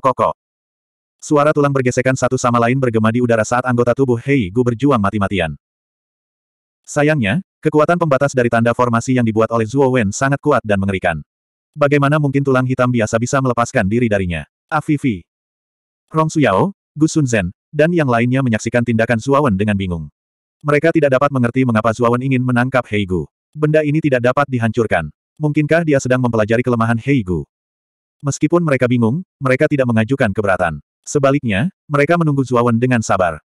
Kok Suara tulang bergesekan satu sama lain bergema di udara saat anggota tubuh Hei Gu berjuang mati-matian. Sayangnya, kekuatan pembatas dari tanda formasi yang dibuat oleh Zhuo Wen sangat kuat dan mengerikan. Bagaimana mungkin tulang hitam biasa bisa melepaskan diri darinya? Afifi. Ah, Rong Suyao, Gu Sun Zen, dan yang lainnya menyaksikan tindakan Wen dengan bingung. Mereka tidak dapat mengerti mengapa Wen ingin menangkap Hei Gu. Benda ini tidak dapat dihancurkan. Mungkinkah dia sedang mempelajari kelemahan Hei Gu? Meskipun mereka bingung, mereka tidak mengajukan keberatan. Sebaliknya, mereka menunggu Zuawan dengan sabar.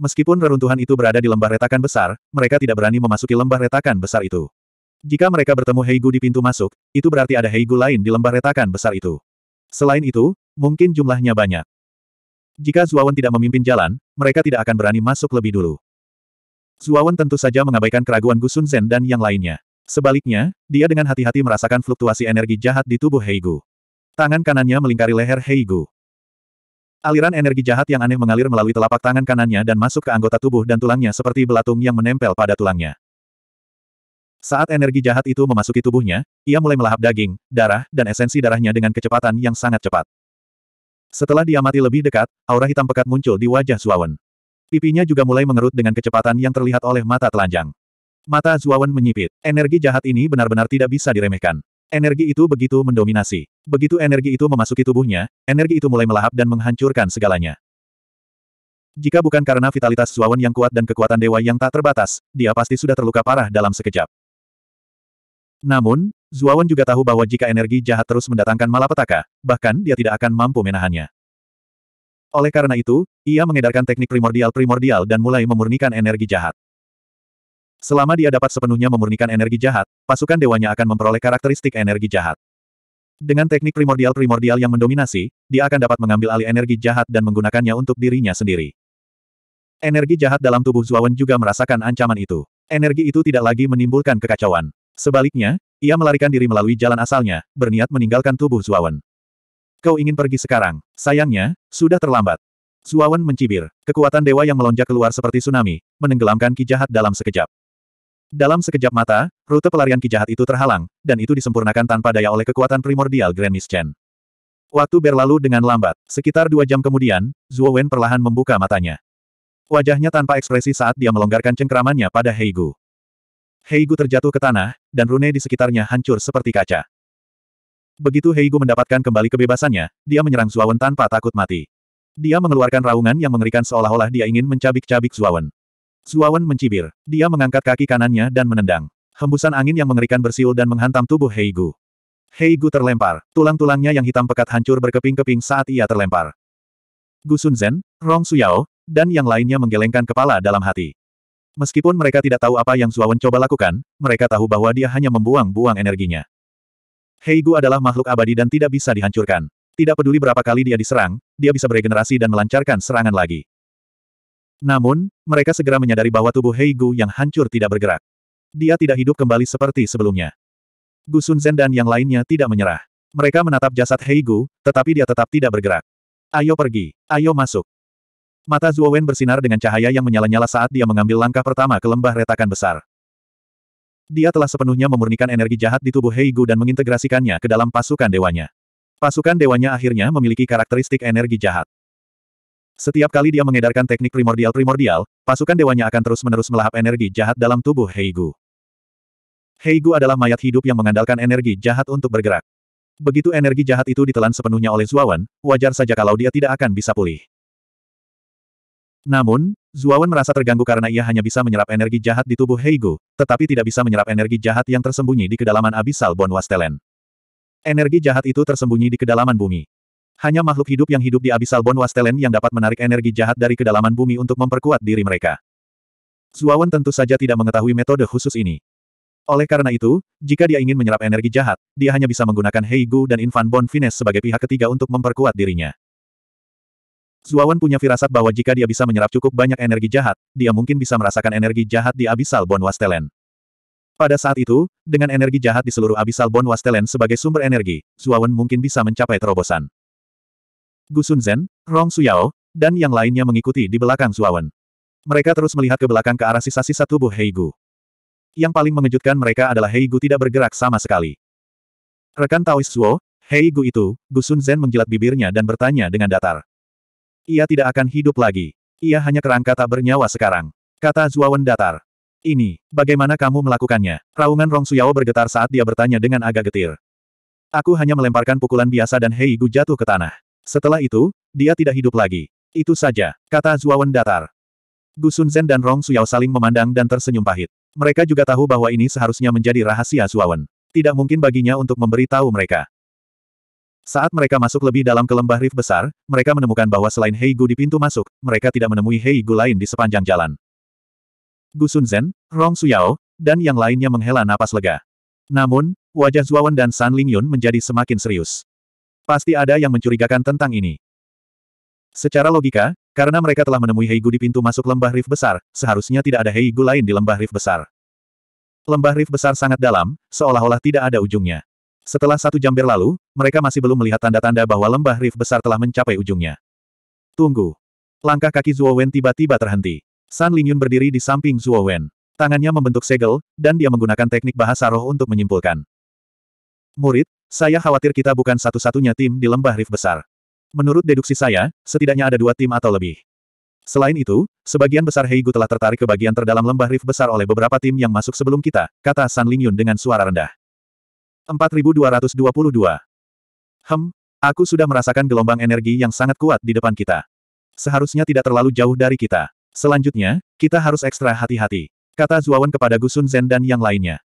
Meskipun reruntuhan itu berada di lembah retakan besar, mereka tidak berani memasuki lembah retakan besar itu. Jika mereka bertemu Heigu di pintu masuk, itu berarti ada Heigu lain di lembah retakan besar itu. Selain itu, mungkin jumlahnya banyak. Jika Zuawan tidak memimpin jalan, mereka tidak akan berani masuk lebih dulu. Zuawan tentu saja mengabaikan keraguan Gusun Zen dan yang lainnya. Sebaliknya, dia dengan hati-hati merasakan fluktuasi energi jahat di tubuh Heigu. Tangan kanannya melingkari leher Heigu. Aliran energi jahat yang aneh mengalir melalui telapak tangan kanannya dan masuk ke anggota tubuh dan tulangnya seperti belatung yang menempel pada tulangnya. Saat energi jahat itu memasuki tubuhnya, ia mulai melahap daging, darah, dan esensi darahnya dengan kecepatan yang sangat cepat. Setelah diamati lebih dekat, aura hitam pekat muncul di wajah Suawen. Pipinya juga mulai mengerut dengan kecepatan yang terlihat oleh mata telanjang. Mata Zuawan menyipit. Energi jahat ini benar-benar tidak bisa diremehkan. Energi itu begitu mendominasi. Begitu energi itu memasuki tubuhnya, energi itu mulai melahap dan menghancurkan segalanya. Jika bukan karena vitalitas Zuawan yang kuat dan kekuatan dewa yang tak terbatas, dia pasti sudah terluka parah dalam sekejap. Namun, Zuawan juga tahu bahwa jika energi jahat terus mendatangkan malapetaka, bahkan dia tidak akan mampu menahannya. Oleh karena itu, ia mengedarkan teknik primordial-primordial dan mulai memurnikan energi jahat. Selama dia dapat sepenuhnya memurnikan energi jahat, pasukan dewanya akan memperoleh karakteristik energi jahat. Dengan teknik primordial-primordial yang mendominasi, dia akan dapat mengambil alih energi jahat dan menggunakannya untuk dirinya sendiri. Energi jahat dalam tubuh Zuawan juga merasakan ancaman itu. Energi itu tidak lagi menimbulkan kekacauan. Sebaliknya, ia melarikan diri melalui jalan asalnya, berniat meninggalkan tubuh Zuawan. Kau ingin pergi sekarang. Sayangnya, sudah terlambat. Zuawan mencibir. Kekuatan dewa yang melonjak keluar seperti tsunami, menenggelamkan ki jahat dalam sekejap. Dalam sekejap mata, rute pelarian ki jahat itu terhalang, dan itu disempurnakan tanpa daya oleh kekuatan primordial Grand Chen. Waktu berlalu dengan lambat, sekitar dua jam kemudian, Zhuo Wen perlahan membuka matanya. Wajahnya tanpa ekspresi saat dia melonggarkan cengkeramannya pada Heigu. Heigu terjatuh ke tanah, dan rune di sekitarnya hancur seperti kaca. Begitu Heigu mendapatkan kembali kebebasannya, dia menyerang Zhuo Wen tanpa takut mati. Dia mengeluarkan raungan yang mengerikan seolah-olah dia ingin mencabik-cabik Zhuo Wen. Zuawan mencibir. Dia mengangkat kaki kanannya dan menendang. Hembusan angin yang mengerikan bersiul dan menghantam tubuh Heigu. Heigu terlempar. Tulang-tulangnya yang hitam pekat hancur berkeping-keping saat ia terlempar. Gu Sunzen, Rong Suyao, dan yang lainnya menggelengkan kepala dalam hati. Meskipun mereka tidak tahu apa yang Zuawan coba lakukan, mereka tahu bahwa dia hanya membuang-buang energinya. Heigu adalah makhluk abadi dan tidak bisa dihancurkan. Tidak peduli berapa kali dia diserang, dia bisa beregenerasi dan melancarkan serangan lagi. Namun, mereka segera menyadari bahwa tubuh Heigu yang hancur tidak bergerak. Dia tidak hidup kembali seperti sebelumnya. Gu Sunzen dan yang lainnya tidak menyerah. Mereka menatap jasad Heigu, tetapi dia tetap tidak bergerak. Ayo pergi, ayo masuk. Mata Wen bersinar dengan cahaya yang menyala-nyala saat dia mengambil langkah pertama ke lembah retakan besar. Dia telah sepenuhnya memurnikan energi jahat di tubuh Heigu dan mengintegrasikannya ke dalam pasukan dewanya. Pasukan dewanya akhirnya memiliki karakteristik energi jahat. Setiap kali dia mengedarkan teknik primordial-primordial, pasukan dewanya akan terus-menerus melahap energi jahat dalam tubuh Heigu. Heigu adalah mayat hidup yang mengandalkan energi jahat untuk bergerak. Begitu energi jahat itu ditelan sepenuhnya oleh Zuawan, wajar saja kalau dia tidak akan bisa pulih. Namun, Zuawan merasa terganggu karena ia hanya bisa menyerap energi jahat di tubuh Heigu, tetapi tidak bisa menyerap energi jahat yang tersembunyi di kedalaman abisal Bonwastelen. Energi jahat itu tersembunyi di kedalaman bumi. Hanya makhluk hidup yang hidup di Abyssal Bon Wastelen yang dapat menarik energi jahat dari kedalaman bumi untuk memperkuat diri mereka. Zuawan tentu saja tidak mengetahui metode khusus ini. Oleh karena itu, jika dia ingin menyerap energi jahat, dia hanya bisa menggunakan Heigu dan Infan Bon Finesse sebagai pihak ketiga untuk memperkuat dirinya. Zuawan punya firasat bahwa jika dia bisa menyerap cukup banyak energi jahat, dia mungkin bisa merasakan energi jahat di Abyssal Bon Wastelen. Pada saat itu, dengan energi jahat di seluruh Abyssal Bon Wastelen sebagai sumber energi, Zuawan mungkin bisa mencapai terobosan. Gu Zen, Rong Suyao, dan yang lainnya mengikuti di belakang Zuawan. Mereka terus melihat ke belakang ke arah sisa-sisa tubuh Heigu. Yang paling mengejutkan mereka adalah Heigu tidak bergerak sama sekali. Rekan Taois Suo, Heigu itu, Gu Zen menjilat bibirnya dan bertanya dengan datar. Ia tidak akan hidup lagi. Ia hanya kerangka tak bernyawa sekarang. Kata Zuawan datar. Ini, bagaimana kamu melakukannya? Raungan Rong Suyao bergetar saat dia bertanya dengan agak getir. Aku hanya melemparkan pukulan biasa dan Heigu jatuh ke tanah. Setelah itu, dia tidak hidup lagi. Itu saja, kata Zuawan datar. Gu Sunzen dan Rong Suyao saling memandang dan tersenyum pahit. Mereka juga tahu bahwa ini seharusnya menjadi rahasia Zuawan. Tidak mungkin baginya untuk memberi tahu mereka. Saat mereka masuk lebih dalam ke lembah rif besar, mereka menemukan bahwa selain Gu di pintu masuk, mereka tidak menemui Gu lain di sepanjang jalan. Gu Sunzen, Rong Suyao, dan yang lainnya menghela napas lega. Namun, wajah Zuawan dan San Lingyun menjadi semakin serius. Pasti ada yang mencurigakan tentang ini. Secara logika, karena mereka telah menemui Heigu di pintu masuk lembah rif besar, seharusnya tidak ada Heigu lain di lembah rif besar. Lembah rif besar sangat dalam, seolah-olah tidak ada ujungnya. Setelah satu jam berlalu, mereka masih belum melihat tanda-tanda bahwa lembah rif besar telah mencapai ujungnya. Tunggu. Langkah kaki Zuo Wen tiba-tiba terhenti. San Lingyun berdiri di samping Zuo Wen. Tangannya membentuk segel, dan dia menggunakan teknik bahasa roh untuk menyimpulkan. Murid, saya khawatir kita bukan satu-satunya tim di lembah Rif besar. Menurut deduksi saya, setidaknya ada dua tim atau lebih. Selain itu, sebagian besar Heigu telah tertarik ke bagian terdalam lembah Rif besar oleh beberapa tim yang masuk sebelum kita, kata San Lingyun dengan suara rendah. 4222 Hem, aku sudah merasakan gelombang energi yang sangat kuat di depan kita. Seharusnya tidak terlalu jauh dari kita. Selanjutnya, kita harus ekstra hati-hati. Kata Zuawan kepada Gusun Zen dan yang lainnya.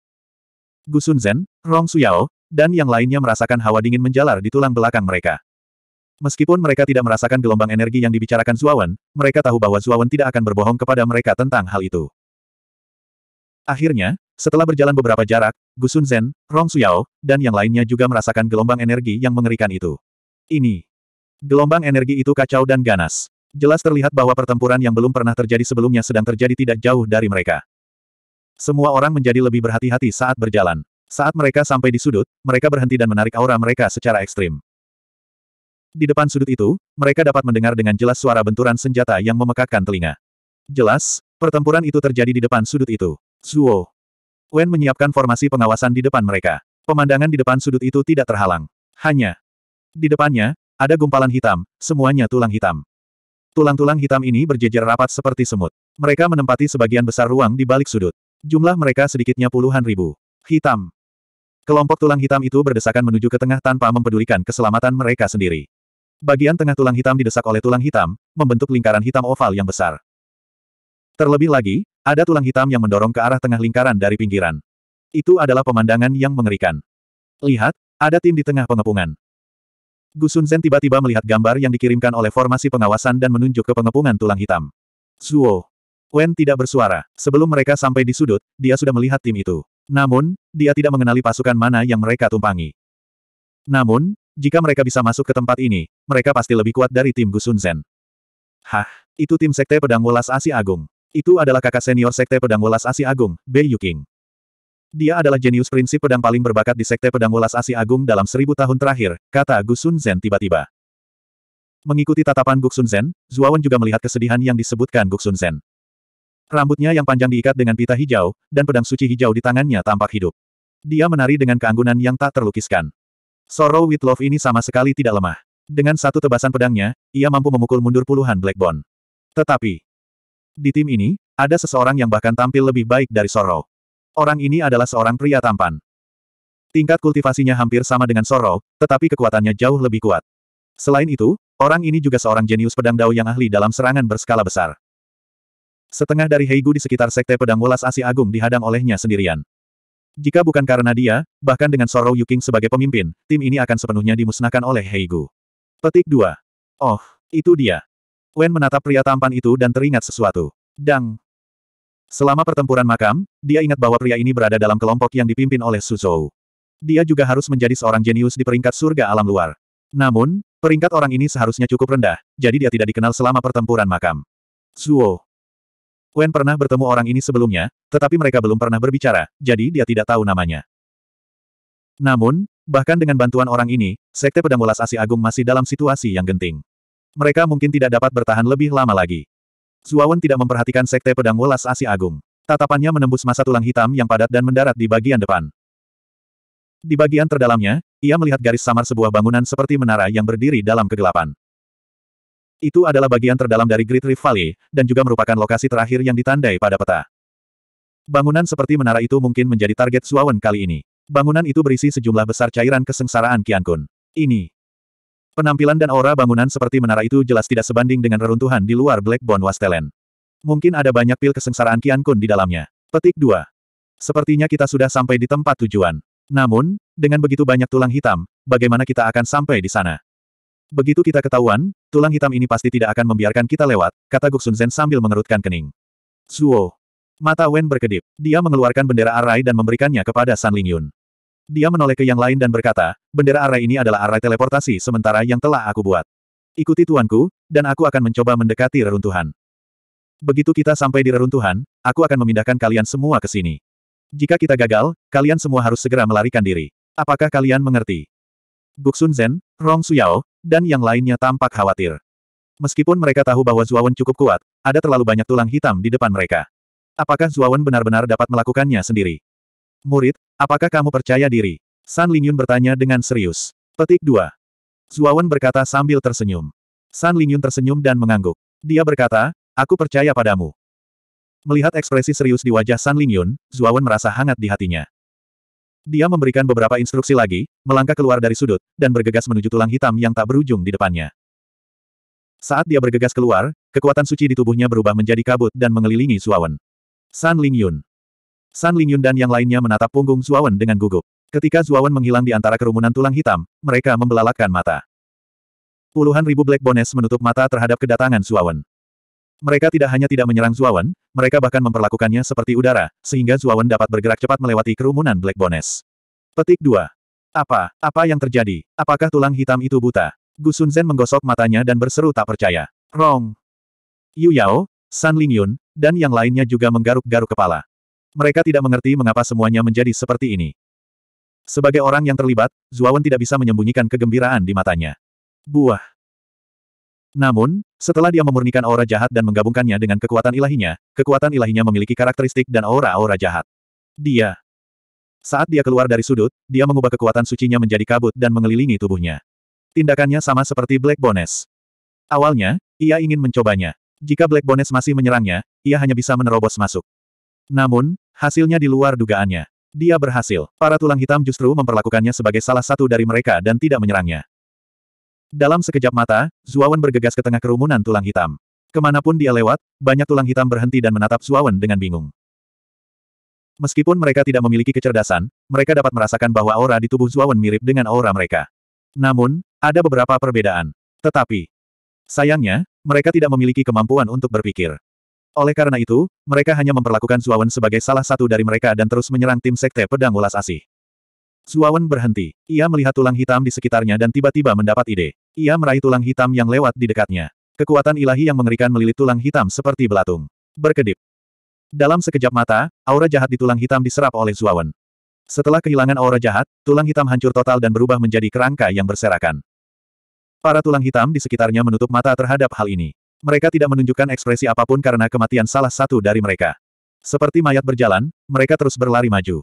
Gusun Zen, Rong Suyao, dan yang lainnya merasakan hawa dingin menjalar di tulang belakang mereka. Meskipun mereka tidak merasakan gelombang energi yang dibicarakan Zuawan, mereka tahu bahwa Zuawan tidak akan berbohong kepada mereka tentang hal itu. Akhirnya, setelah berjalan beberapa jarak, Gusun Zen, Rong Suyao, dan yang lainnya juga merasakan gelombang energi yang mengerikan itu. Ini. Gelombang energi itu kacau dan ganas. Jelas terlihat bahwa pertempuran yang belum pernah terjadi sebelumnya sedang terjadi tidak jauh dari mereka. Semua orang menjadi lebih berhati-hati saat berjalan. Saat mereka sampai di sudut, mereka berhenti dan menarik aura mereka secara ekstrim. Di depan sudut itu, mereka dapat mendengar dengan jelas suara benturan senjata yang memekakkan telinga. Jelas, pertempuran itu terjadi di depan sudut itu. Zuo. Wen menyiapkan formasi pengawasan di depan mereka. Pemandangan di depan sudut itu tidak terhalang. Hanya. Di depannya, ada gumpalan hitam, semuanya tulang hitam. Tulang-tulang hitam ini berjejer rapat seperti semut. Mereka menempati sebagian besar ruang di balik sudut. Jumlah mereka sedikitnya puluhan ribu. Hitam. Kelompok tulang hitam itu berdesakan menuju ke tengah tanpa mempedulikan keselamatan mereka sendiri. Bagian tengah tulang hitam didesak oleh tulang hitam, membentuk lingkaran hitam oval yang besar. Terlebih lagi, ada tulang hitam yang mendorong ke arah tengah lingkaran dari pinggiran. Itu adalah pemandangan yang mengerikan. Lihat, ada tim di tengah pengepungan. Gusun Zen tiba-tiba melihat gambar yang dikirimkan oleh formasi pengawasan dan menunjuk ke pengepungan tulang hitam. Zuo. Wen tidak bersuara. Sebelum mereka sampai di sudut, dia sudah melihat tim itu. Namun, dia tidak mengenali pasukan mana yang mereka tumpangi. Namun, jika mereka bisa masuk ke tempat ini, mereka pasti lebih kuat dari tim Gusun Zen. Hah, itu tim Sekte Pedang Welas Asi Agung. Itu adalah kakak senior Sekte Pedang Welas Asi Agung, Bei Yuking. Dia adalah jenius prinsip pedang paling berbakat di Sekte Pedang Welas Asi Agung dalam seribu tahun terakhir, kata Gusun Zen tiba-tiba. Mengikuti tatapan Guksun Zen, Zuawan juga melihat kesedihan yang disebutkan Guksun Zen. Rambutnya yang panjang diikat dengan pita hijau, dan pedang suci hijau di tangannya tampak hidup. Dia menari dengan keanggunan yang tak terlukiskan. Sorrow with Love ini sama sekali tidak lemah. Dengan satu tebasan pedangnya, ia mampu memukul mundur puluhan Blackbone. Tetapi, di tim ini, ada seseorang yang bahkan tampil lebih baik dari Sorrow. Orang ini adalah seorang pria tampan. Tingkat kultivasinya hampir sama dengan Sorrow, tetapi kekuatannya jauh lebih kuat. Selain itu, orang ini juga seorang jenius pedang dao yang ahli dalam serangan berskala besar. Setengah dari Heigu di sekitar Sekte Pedang Welas Asi Agung dihadang olehnya sendirian. Jika bukan karena dia, bahkan dengan Sorrow Yuking sebagai pemimpin, tim ini akan sepenuhnya dimusnahkan oleh Heigu. Petik 2. Oh, itu dia. Wen menatap pria tampan itu dan teringat sesuatu. Dang. Selama pertempuran makam, dia ingat bahwa pria ini berada dalam kelompok yang dipimpin oleh Suzhou. Dia juga harus menjadi seorang jenius di peringkat surga alam luar. Namun, peringkat orang ini seharusnya cukup rendah, jadi dia tidak dikenal selama pertempuran makam. Zuo. Wen pernah bertemu orang ini sebelumnya, tetapi mereka belum pernah berbicara, jadi dia tidak tahu namanya. Namun, bahkan dengan bantuan orang ini, Sekte Pedang Welas Asi Agung masih dalam situasi yang genting. Mereka mungkin tidak dapat bertahan lebih lama lagi. Zuawan tidak memperhatikan Sekte Pedang Welas Asi Agung. Tatapannya menembus masa tulang hitam yang padat dan mendarat di bagian depan. Di bagian terdalamnya, ia melihat garis samar sebuah bangunan seperti menara yang berdiri dalam kegelapan. Itu adalah bagian terdalam dari Great Rift Valley, dan juga merupakan lokasi terakhir yang ditandai pada peta. Bangunan seperti menara itu mungkin menjadi target Suawen kali ini. Bangunan itu berisi sejumlah besar cairan kesengsaraan Kian Kun. Ini. Penampilan dan aura bangunan seperti menara itu jelas tidak sebanding dengan reruntuhan di luar Black Blackbone Wastelen. Mungkin ada banyak pil kesengsaraan Kian Kun di dalamnya. Petik 2. Sepertinya kita sudah sampai di tempat tujuan. Namun, dengan begitu banyak tulang hitam, bagaimana kita akan sampai di sana? Begitu kita ketahuan, tulang hitam ini pasti tidak akan membiarkan kita lewat, kata Gu Zen sambil mengerutkan kening. Zuo. Mata Wen berkedip. Dia mengeluarkan bendera arai dan memberikannya kepada San Lingyun. Dia menoleh ke yang lain dan berkata, bendera arai ini adalah arai teleportasi sementara yang telah aku buat. Ikuti tuanku, dan aku akan mencoba mendekati reruntuhan. Begitu kita sampai di reruntuhan, aku akan memindahkan kalian semua ke sini. Jika kita gagal, kalian semua harus segera melarikan diri. Apakah kalian mengerti? Guksun Zen, Rong Suyao, dan yang lainnya tampak khawatir. Meskipun mereka tahu bahwa Zuawan cukup kuat, ada terlalu banyak tulang hitam di depan mereka. Apakah Zuawan benar-benar dapat melakukannya sendiri? Murid, apakah kamu percaya diri? San Lingyun bertanya dengan serius. Petik 2. Zuawan berkata sambil tersenyum. San Lingyun tersenyum dan mengangguk. Dia berkata, aku percaya padamu. Melihat ekspresi serius di wajah San Lingyun, Zuawan merasa hangat di hatinya. Dia memberikan beberapa instruksi lagi, melangkah keluar dari sudut, dan bergegas menuju tulang hitam yang tak berujung di depannya. Saat dia bergegas keluar, kekuatan suci di tubuhnya berubah menjadi kabut dan mengelilingi Suawen. San Lingyun, San Lingyun dan yang lainnya menatap punggung Suawen dengan gugup. Ketika Suawen menghilang di antara kerumunan tulang hitam, mereka membelalakan mata. Puluhan ribu Black Bones menutup mata terhadap kedatangan Suawen. Mereka tidak hanya tidak menyerang Zuawan, mereka bahkan memperlakukannya seperti udara, sehingga Zuawan dapat bergerak cepat melewati kerumunan Black Bones. Petik 2. Apa, apa yang terjadi? Apakah tulang hitam itu buta? Gu Sun Zen menggosok matanya dan berseru tak percaya. Rong. Yu Yao, San Ling Yun, dan yang lainnya juga menggaruk-garuk kepala. Mereka tidak mengerti mengapa semuanya menjadi seperti ini. Sebagai orang yang terlibat, Zuawan tidak bisa menyembunyikan kegembiraan di matanya. Buah. Namun, setelah dia memurnikan aura jahat dan menggabungkannya dengan kekuatan ilahinya, kekuatan ilahinya memiliki karakteristik dan aura-aura jahat. Dia. Saat dia keluar dari sudut, dia mengubah kekuatan sucinya menjadi kabut dan mengelilingi tubuhnya. Tindakannya sama seperti Black Bones. Awalnya, ia ingin mencobanya. Jika Black Bones masih menyerangnya, ia hanya bisa menerobos masuk. Namun, hasilnya di luar dugaannya. Dia berhasil. Para tulang hitam justru memperlakukannya sebagai salah satu dari mereka dan tidak menyerangnya. Dalam sekejap mata, Zuawan bergegas ke tengah kerumunan tulang hitam. Kemanapun dia lewat, banyak tulang hitam berhenti dan menatap Zuawan dengan bingung. Meskipun mereka tidak memiliki kecerdasan, mereka dapat merasakan bahwa aura di tubuh Zuawan mirip dengan aura mereka. Namun, ada beberapa perbedaan. Tetapi, sayangnya, mereka tidak memiliki kemampuan untuk berpikir. Oleh karena itu, mereka hanya memperlakukan Zuawan sebagai salah satu dari mereka dan terus menyerang tim Sekte Pedang Ulas Asih. Zuawan berhenti. Ia melihat tulang hitam di sekitarnya dan tiba-tiba mendapat ide. Ia meraih tulang hitam yang lewat di dekatnya. Kekuatan ilahi yang mengerikan melilit tulang hitam seperti belatung. Berkedip. Dalam sekejap mata, aura jahat di tulang hitam diserap oleh Zuawan. Setelah kehilangan aura jahat, tulang hitam hancur total dan berubah menjadi kerangka yang berserakan. Para tulang hitam di sekitarnya menutup mata terhadap hal ini. Mereka tidak menunjukkan ekspresi apapun karena kematian salah satu dari mereka. Seperti mayat berjalan, mereka terus berlari maju.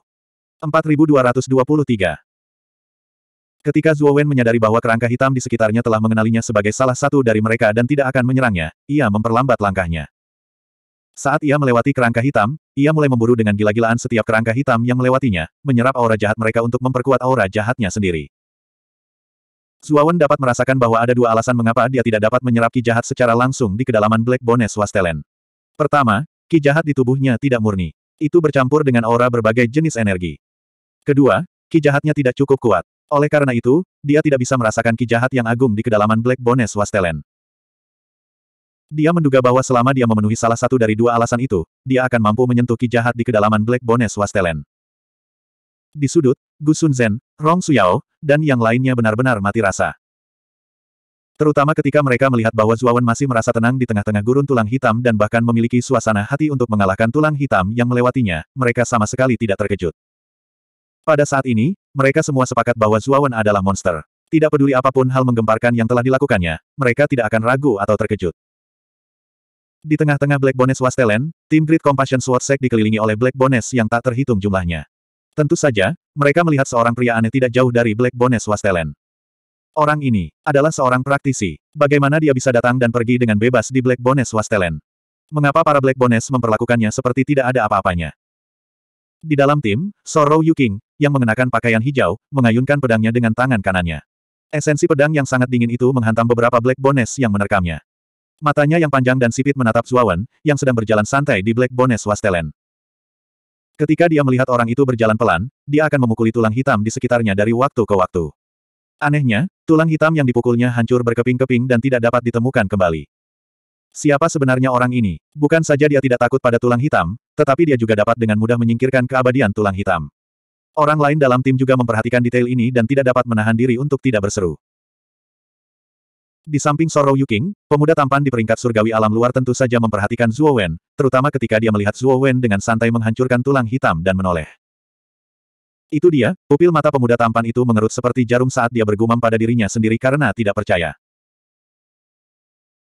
4223. Ketika Zuo Wen menyadari bahwa kerangka hitam di sekitarnya telah mengenalinya sebagai salah satu dari mereka dan tidak akan menyerangnya, ia memperlambat langkahnya. Saat ia melewati kerangka hitam, ia mulai memburu dengan gila-gilaan setiap kerangka hitam yang melewatinya, menyerap aura jahat mereka untuk memperkuat aura jahatnya sendiri. Zuawan dapat merasakan bahwa ada dua alasan mengapa dia tidak dapat menyerap ki jahat secara langsung di kedalaman Black Bones Wastelen. Pertama, ki jahat di tubuhnya tidak murni. Itu bercampur dengan aura berbagai jenis energi. Kedua, ki jahatnya tidak cukup kuat. Oleh karena itu, dia tidak bisa merasakan ki jahat yang agung di kedalaman Black Bones Wastelen. Dia menduga bahwa selama dia memenuhi salah satu dari dua alasan itu, dia akan mampu menyentuh ki jahat di kedalaman Black Bones Wastelen. Di sudut, Gusun Zen, Rong Suyao, dan yang lainnya benar-benar mati rasa. Terutama ketika mereka melihat bahwa Zuawan masih merasa tenang di tengah-tengah gurun tulang hitam dan bahkan memiliki suasana hati untuk mengalahkan tulang hitam yang melewatinya, mereka sama sekali tidak terkejut. Pada saat ini, mereka semua sepakat bahwa Zuawan adalah monster. Tidak peduli apapun hal menggemparkan yang telah dilakukannya, mereka tidak akan ragu atau terkejut. Di tengah-tengah Black Bones Wastelen, tim Great Compassion Sword Sect dikelilingi oleh Black Bones yang tak terhitung jumlahnya. Tentu saja, mereka melihat seorang pria aneh tidak jauh dari Black Bones Wastelen. Orang ini adalah seorang praktisi. Bagaimana dia bisa datang dan pergi dengan bebas di Black Bones Wastelen? Mengapa para Black Bones memperlakukannya seperti tidak ada apa-apanya? Di dalam tim, Sorrow Yuking, yang mengenakan pakaian hijau, mengayunkan pedangnya dengan tangan kanannya. Esensi pedang yang sangat dingin itu menghantam beberapa Black Bones yang menerkamnya. Matanya yang panjang dan sipit menatap Zuawan, yang sedang berjalan santai di Black Bones Wastelen. Ketika dia melihat orang itu berjalan pelan, dia akan memukuli tulang hitam di sekitarnya dari waktu ke waktu. Anehnya, tulang hitam yang dipukulnya hancur berkeping-keping dan tidak dapat ditemukan kembali. Siapa sebenarnya orang ini? Bukan saja dia tidak takut pada tulang hitam, tetapi dia juga dapat dengan mudah menyingkirkan keabadian tulang hitam. Orang lain dalam tim juga memperhatikan detail ini dan tidak dapat menahan diri untuk tidak berseru. Di samping Soro Yuking, pemuda tampan di peringkat surgawi alam luar tentu saja memperhatikan Zuo Wen, terutama ketika dia melihat Zuo Wen dengan santai menghancurkan tulang hitam dan menoleh. Itu dia, pupil mata pemuda tampan itu mengerut seperti jarum saat dia bergumam pada dirinya sendiri karena tidak percaya.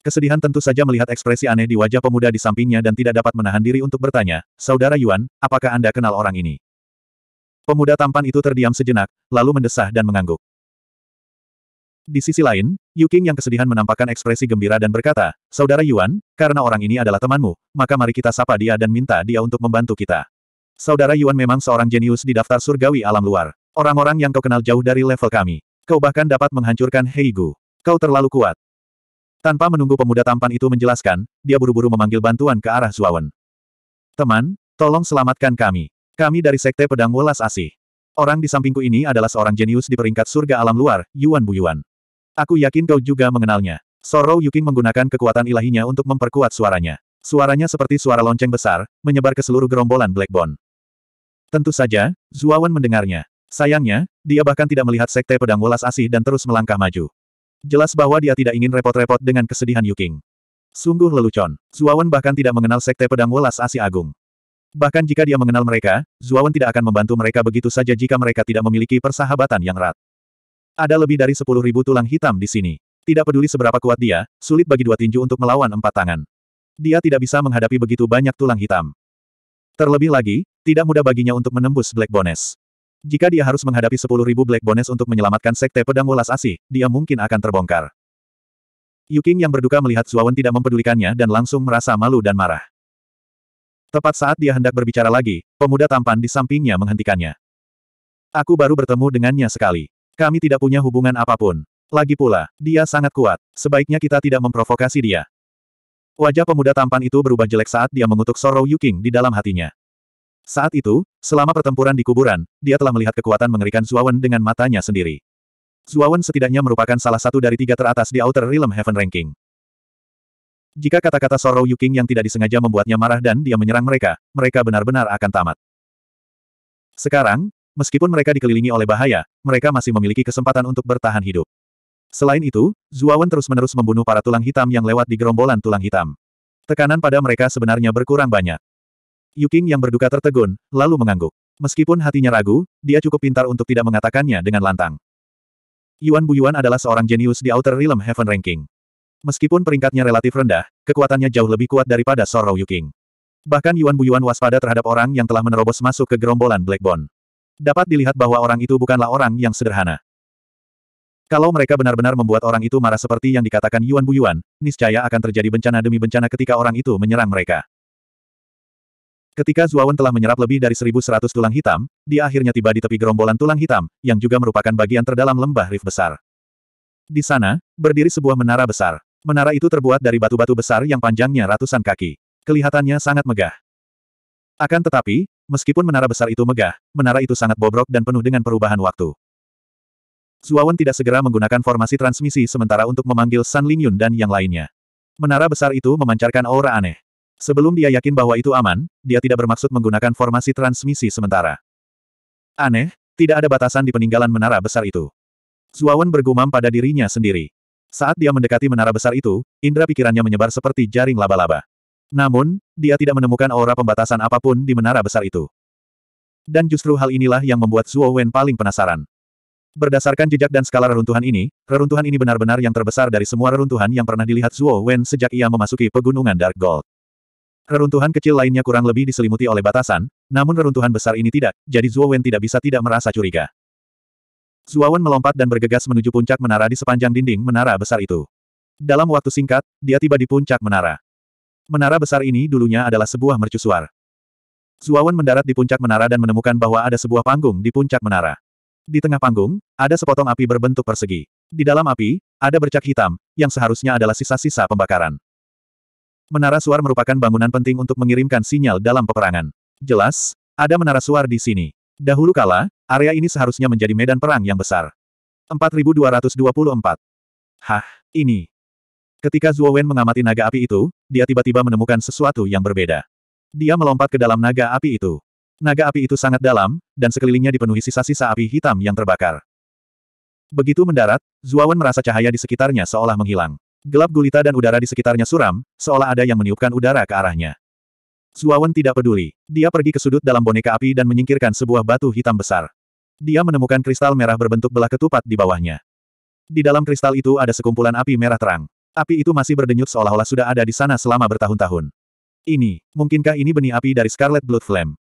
Kesedihan tentu saja melihat ekspresi aneh di wajah pemuda di sampingnya dan tidak dapat menahan diri untuk bertanya, Saudara Yuan, apakah Anda kenal orang ini? Pemuda tampan itu terdiam sejenak, lalu mendesah dan mengangguk. Di sisi lain, Yu yang kesedihan menampakkan ekspresi gembira dan berkata, Saudara Yuan, karena orang ini adalah temanmu, maka mari kita sapa dia dan minta dia untuk membantu kita. Saudara Yuan memang seorang jenius di daftar surgawi alam luar. Orang-orang yang kau kenal jauh dari level kami. Kau bahkan dapat menghancurkan Heigu. Kau terlalu kuat. Tanpa menunggu pemuda tampan itu menjelaskan, dia buru-buru memanggil bantuan ke arah Zuawan. Teman, tolong selamatkan kami. Kami dari Sekte Pedang Welas Asih. Orang di sampingku ini adalah seorang jenius di peringkat surga alam luar, Yuan Buyuan. Aku yakin kau juga mengenalnya. Sorrow Yuking menggunakan kekuatan ilahinya untuk memperkuat suaranya. Suaranya seperti suara lonceng besar, menyebar ke seluruh gerombolan Blackbone. Tentu saja, Zuawan mendengarnya. Sayangnya, dia bahkan tidak melihat sekte pedang welas asih dan terus melangkah maju. Jelas bahwa dia tidak ingin repot-repot dengan kesedihan Yuking. Sungguh lelucon. Zuawan bahkan tidak mengenal Sekte Pedang Welas Asi Agung. Bahkan jika dia mengenal mereka, Zuawan tidak akan membantu mereka begitu saja jika mereka tidak memiliki persahabatan yang erat. Ada lebih dari sepuluh ribu tulang hitam di sini. Tidak peduli seberapa kuat dia, sulit bagi dua tinju untuk melawan empat tangan. Dia tidak bisa menghadapi begitu banyak tulang hitam. Terlebih lagi, tidak mudah baginya untuk menembus Black Bones. Jika dia harus menghadapi 10.000 Black Bones untuk menyelamatkan Sekte Pedang Welas Asih, dia mungkin akan terbongkar. Yuking yang berduka melihat Zuawan tidak mempedulikannya dan langsung merasa malu dan marah. Tepat saat dia hendak berbicara lagi, pemuda tampan di sampingnya menghentikannya. Aku baru bertemu dengannya sekali. Kami tidak punya hubungan apapun. Lagi pula, dia sangat kuat. Sebaiknya kita tidak memprovokasi dia. Wajah pemuda tampan itu berubah jelek saat dia mengutuk Sorrow Yuking di dalam hatinya. Saat itu, selama pertempuran di kuburan, dia telah melihat kekuatan mengerikan Zuawan dengan matanya sendiri. Zuawan setidaknya merupakan salah satu dari tiga teratas di Outer Realm Heaven Ranking. Jika kata-kata Sorrow Yuking yang tidak disengaja membuatnya marah dan dia menyerang mereka, mereka benar-benar akan tamat. Sekarang, meskipun mereka dikelilingi oleh bahaya, mereka masih memiliki kesempatan untuk bertahan hidup. Selain itu, Zuawan terus-menerus membunuh para tulang hitam yang lewat di gerombolan tulang hitam. Tekanan pada mereka sebenarnya berkurang banyak. Yuking yang berduka tertegun, lalu mengangguk. Meskipun hatinya ragu, dia cukup pintar untuk tidak mengatakannya dengan lantang. Yuan Buyuan adalah seorang jenius di Outer Realm Heaven Ranking. Meskipun peringkatnya relatif rendah, kekuatannya jauh lebih kuat daripada Sorrow Yuking. Bahkan Yuan Buyuan waspada terhadap orang yang telah menerobos masuk ke gerombolan Blackbone. Dapat dilihat bahwa orang itu bukanlah orang yang sederhana. Kalau mereka benar-benar membuat orang itu marah seperti yang dikatakan Yuan Buyuan, niscaya akan terjadi bencana demi bencana ketika orang itu menyerang mereka. Ketika Zuawan telah menyerap lebih dari 1.100 tulang hitam, dia akhirnya tiba di tepi gerombolan tulang hitam, yang juga merupakan bagian terdalam lembah rif besar. Di sana, berdiri sebuah menara besar. Menara itu terbuat dari batu-batu besar yang panjangnya ratusan kaki. Kelihatannya sangat megah. Akan tetapi, meskipun menara besar itu megah, menara itu sangat bobrok dan penuh dengan perubahan waktu. Zuawan tidak segera menggunakan formasi transmisi sementara untuk memanggil San Lingyun dan yang lainnya. Menara besar itu memancarkan aura aneh. Sebelum dia yakin bahwa itu aman, dia tidak bermaksud menggunakan formasi transmisi sementara. Aneh, tidak ada batasan di peninggalan menara besar itu. Zuawan bergumam pada dirinya sendiri. Saat dia mendekati menara besar itu, indera pikirannya menyebar seperti jaring laba-laba. Namun, dia tidak menemukan aura pembatasan apapun di menara besar itu. Dan justru hal inilah yang membuat Zuo Wen paling penasaran. Berdasarkan jejak dan skala reruntuhan ini, reruntuhan ini benar-benar yang terbesar dari semua reruntuhan yang pernah dilihat Zuo Wen sejak ia memasuki pegunungan Dark Gold. Reruntuhan kecil lainnya kurang lebih diselimuti oleh batasan, namun reruntuhan besar ini tidak, jadi Zuo Wen tidak bisa tidak merasa curiga. Zuo Wen melompat dan bergegas menuju puncak menara di sepanjang dinding menara besar itu. Dalam waktu singkat, dia tiba di puncak menara. Menara besar ini dulunya adalah sebuah mercusuar. Zuo Wen mendarat di puncak menara dan menemukan bahwa ada sebuah panggung di puncak menara. Di tengah panggung, ada sepotong api berbentuk persegi. Di dalam api, ada bercak hitam, yang seharusnya adalah sisa-sisa pembakaran. Menara suar merupakan bangunan penting untuk mengirimkan sinyal dalam peperangan. Jelas, ada menara suar di sini. Dahulu kala, area ini seharusnya menjadi medan perang yang besar. 4224. Hah, ini. Ketika Wen mengamati naga api itu, dia tiba-tiba menemukan sesuatu yang berbeda. Dia melompat ke dalam naga api itu. Naga api itu sangat dalam, dan sekelilingnya dipenuhi sisa-sisa api hitam yang terbakar. Begitu mendarat, Wen merasa cahaya di sekitarnya seolah menghilang. Gelap gulita dan udara di sekitarnya suram, seolah ada yang meniupkan udara ke arahnya. Zuawan tidak peduli. Dia pergi ke sudut dalam boneka api dan menyingkirkan sebuah batu hitam besar. Dia menemukan kristal merah berbentuk belah ketupat di bawahnya. Di dalam kristal itu ada sekumpulan api merah terang. Api itu masih berdenyut seolah-olah sudah ada di sana selama bertahun-tahun. Ini, mungkinkah ini benih api dari Scarlet Blood Flame?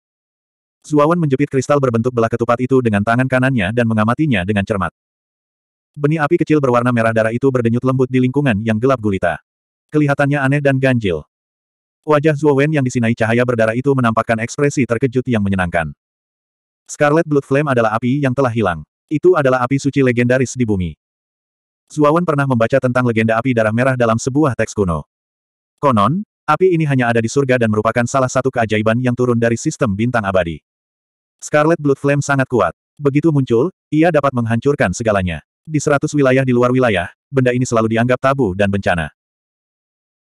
Zuawan menjepit kristal berbentuk belah ketupat itu dengan tangan kanannya dan mengamatinya dengan cermat. Benih api kecil berwarna merah darah itu berdenyut lembut di lingkungan yang gelap gulita. Kelihatannya aneh dan ganjil. Wajah Zhuo Wen yang disinai cahaya berdarah itu menampakkan ekspresi terkejut yang menyenangkan. Scarlet Blood Flame adalah api yang telah hilang. Itu adalah api suci legendaris di bumi. Zhuo Wen pernah membaca tentang legenda api darah merah dalam sebuah teks kuno. Konon, api ini hanya ada di surga dan merupakan salah satu keajaiban yang turun dari sistem bintang abadi. Scarlet Blood Flame sangat kuat. Begitu muncul, ia dapat menghancurkan segalanya. Di seratus wilayah di luar wilayah, benda ini selalu dianggap tabu dan bencana.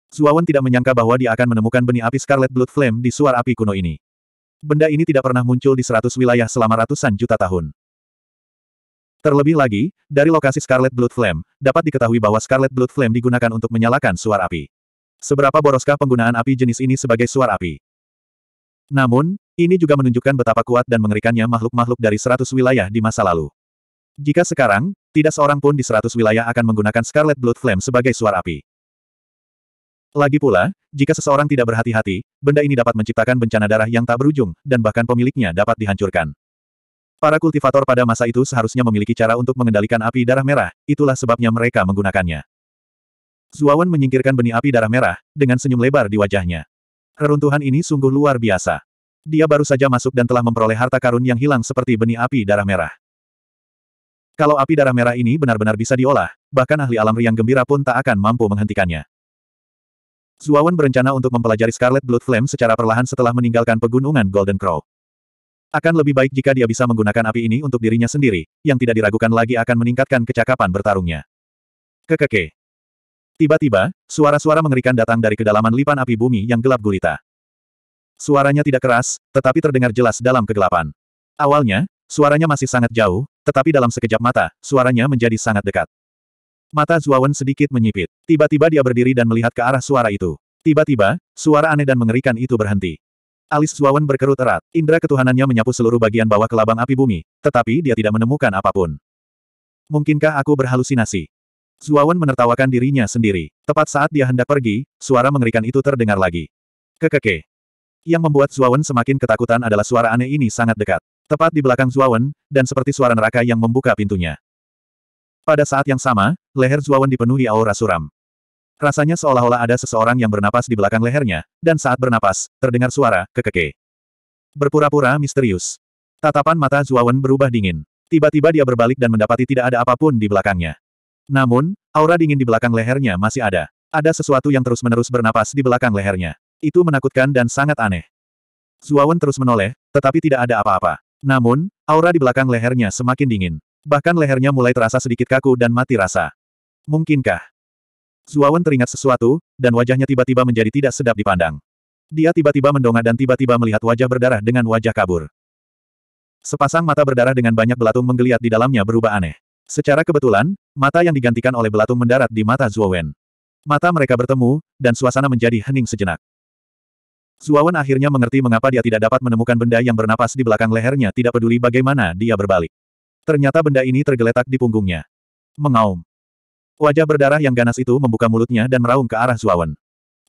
Zuawan tidak menyangka bahwa dia akan menemukan benih api Scarlet Blood Flame di suar api kuno ini. Benda ini tidak pernah muncul di seratus wilayah selama ratusan juta tahun. Terlebih lagi, dari lokasi Scarlet Blood Flame, dapat diketahui bahwa Scarlet Blood Flame digunakan untuk menyalakan suar api. Seberapa boroskah penggunaan api jenis ini sebagai suar api? Namun, ini juga menunjukkan betapa kuat dan mengerikannya makhluk-makhluk dari seratus wilayah di masa lalu. Jika sekarang, tidak seorang pun di seratus wilayah akan menggunakan Scarlet Blood Flame sebagai suara api. Lagi pula, jika seseorang tidak berhati-hati, benda ini dapat menciptakan bencana darah yang tak berujung, dan bahkan pemiliknya dapat dihancurkan. Para kultivator pada masa itu seharusnya memiliki cara untuk mengendalikan api darah merah, itulah sebabnya mereka menggunakannya. Zuawan menyingkirkan benih api darah merah, dengan senyum lebar di wajahnya. Reruntuhan ini sungguh luar biasa. Dia baru saja masuk dan telah memperoleh harta karun yang hilang seperti benih api darah merah. Kalau api darah merah ini benar-benar bisa diolah, bahkan ahli alam riang gembira pun tak akan mampu menghentikannya. Zuawan berencana untuk mempelajari Scarlet Blood Flame secara perlahan setelah meninggalkan pegunungan Golden Crow. Akan lebih baik jika dia bisa menggunakan api ini untuk dirinya sendiri, yang tidak diragukan lagi akan meningkatkan kecakapan bertarungnya. Kekeke. Tiba-tiba, suara-suara mengerikan datang dari kedalaman lipan api bumi yang gelap gulita. Suaranya tidak keras, tetapi terdengar jelas dalam kegelapan. Awalnya, suaranya masih sangat jauh, tetapi dalam sekejap mata, suaranya menjadi sangat dekat. Mata Zuawan sedikit menyipit. Tiba-tiba dia berdiri dan melihat ke arah suara itu. Tiba-tiba, suara aneh dan mengerikan itu berhenti. Alis Zuawan berkerut erat. Indra ketuhanannya menyapu seluruh bagian bawah kelabang api bumi, tetapi dia tidak menemukan apapun. Mungkinkah aku berhalusinasi? Zuawan menertawakan dirinya sendiri. Tepat saat dia hendak pergi, suara mengerikan itu terdengar lagi. Kekeke. Yang membuat Zuawan semakin ketakutan adalah suara aneh ini sangat dekat. Tepat di belakang Zuawan, dan seperti suara neraka yang membuka pintunya. Pada saat yang sama, leher Zuawan dipenuhi aura suram. Rasanya seolah-olah ada seseorang yang bernapas di belakang lehernya, dan saat bernapas, terdengar suara, kekeke. Berpura-pura misterius. Tatapan mata Zuawan berubah dingin. Tiba-tiba dia berbalik dan mendapati tidak ada apapun di belakangnya. Namun, aura dingin di belakang lehernya masih ada. Ada sesuatu yang terus-menerus bernapas di belakang lehernya. Itu menakutkan dan sangat aneh. Zuawan terus menoleh, tetapi tidak ada apa-apa. Namun, aura di belakang lehernya semakin dingin. Bahkan lehernya mulai terasa sedikit kaku dan mati rasa. Mungkinkah? Zuawan teringat sesuatu, dan wajahnya tiba-tiba menjadi tidak sedap dipandang. Dia tiba-tiba mendongak dan tiba-tiba melihat wajah berdarah dengan wajah kabur. Sepasang mata berdarah dengan banyak belatung menggeliat di dalamnya berubah aneh. Secara kebetulan, mata yang digantikan oleh belatung mendarat di mata Zuowen. Mata mereka bertemu, dan suasana menjadi hening sejenak. Suawan akhirnya mengerti mengapa dia tidak dapat menemukan benda yang bernapas di belakang lehernya tidak peduli bagaimana dia berbalik. Ternyata benda ini tergeletak di punggungnya. Mengaum. Wajah berdarah yang ganas itu membuka mulutnya dan meraung ke arah Suawan.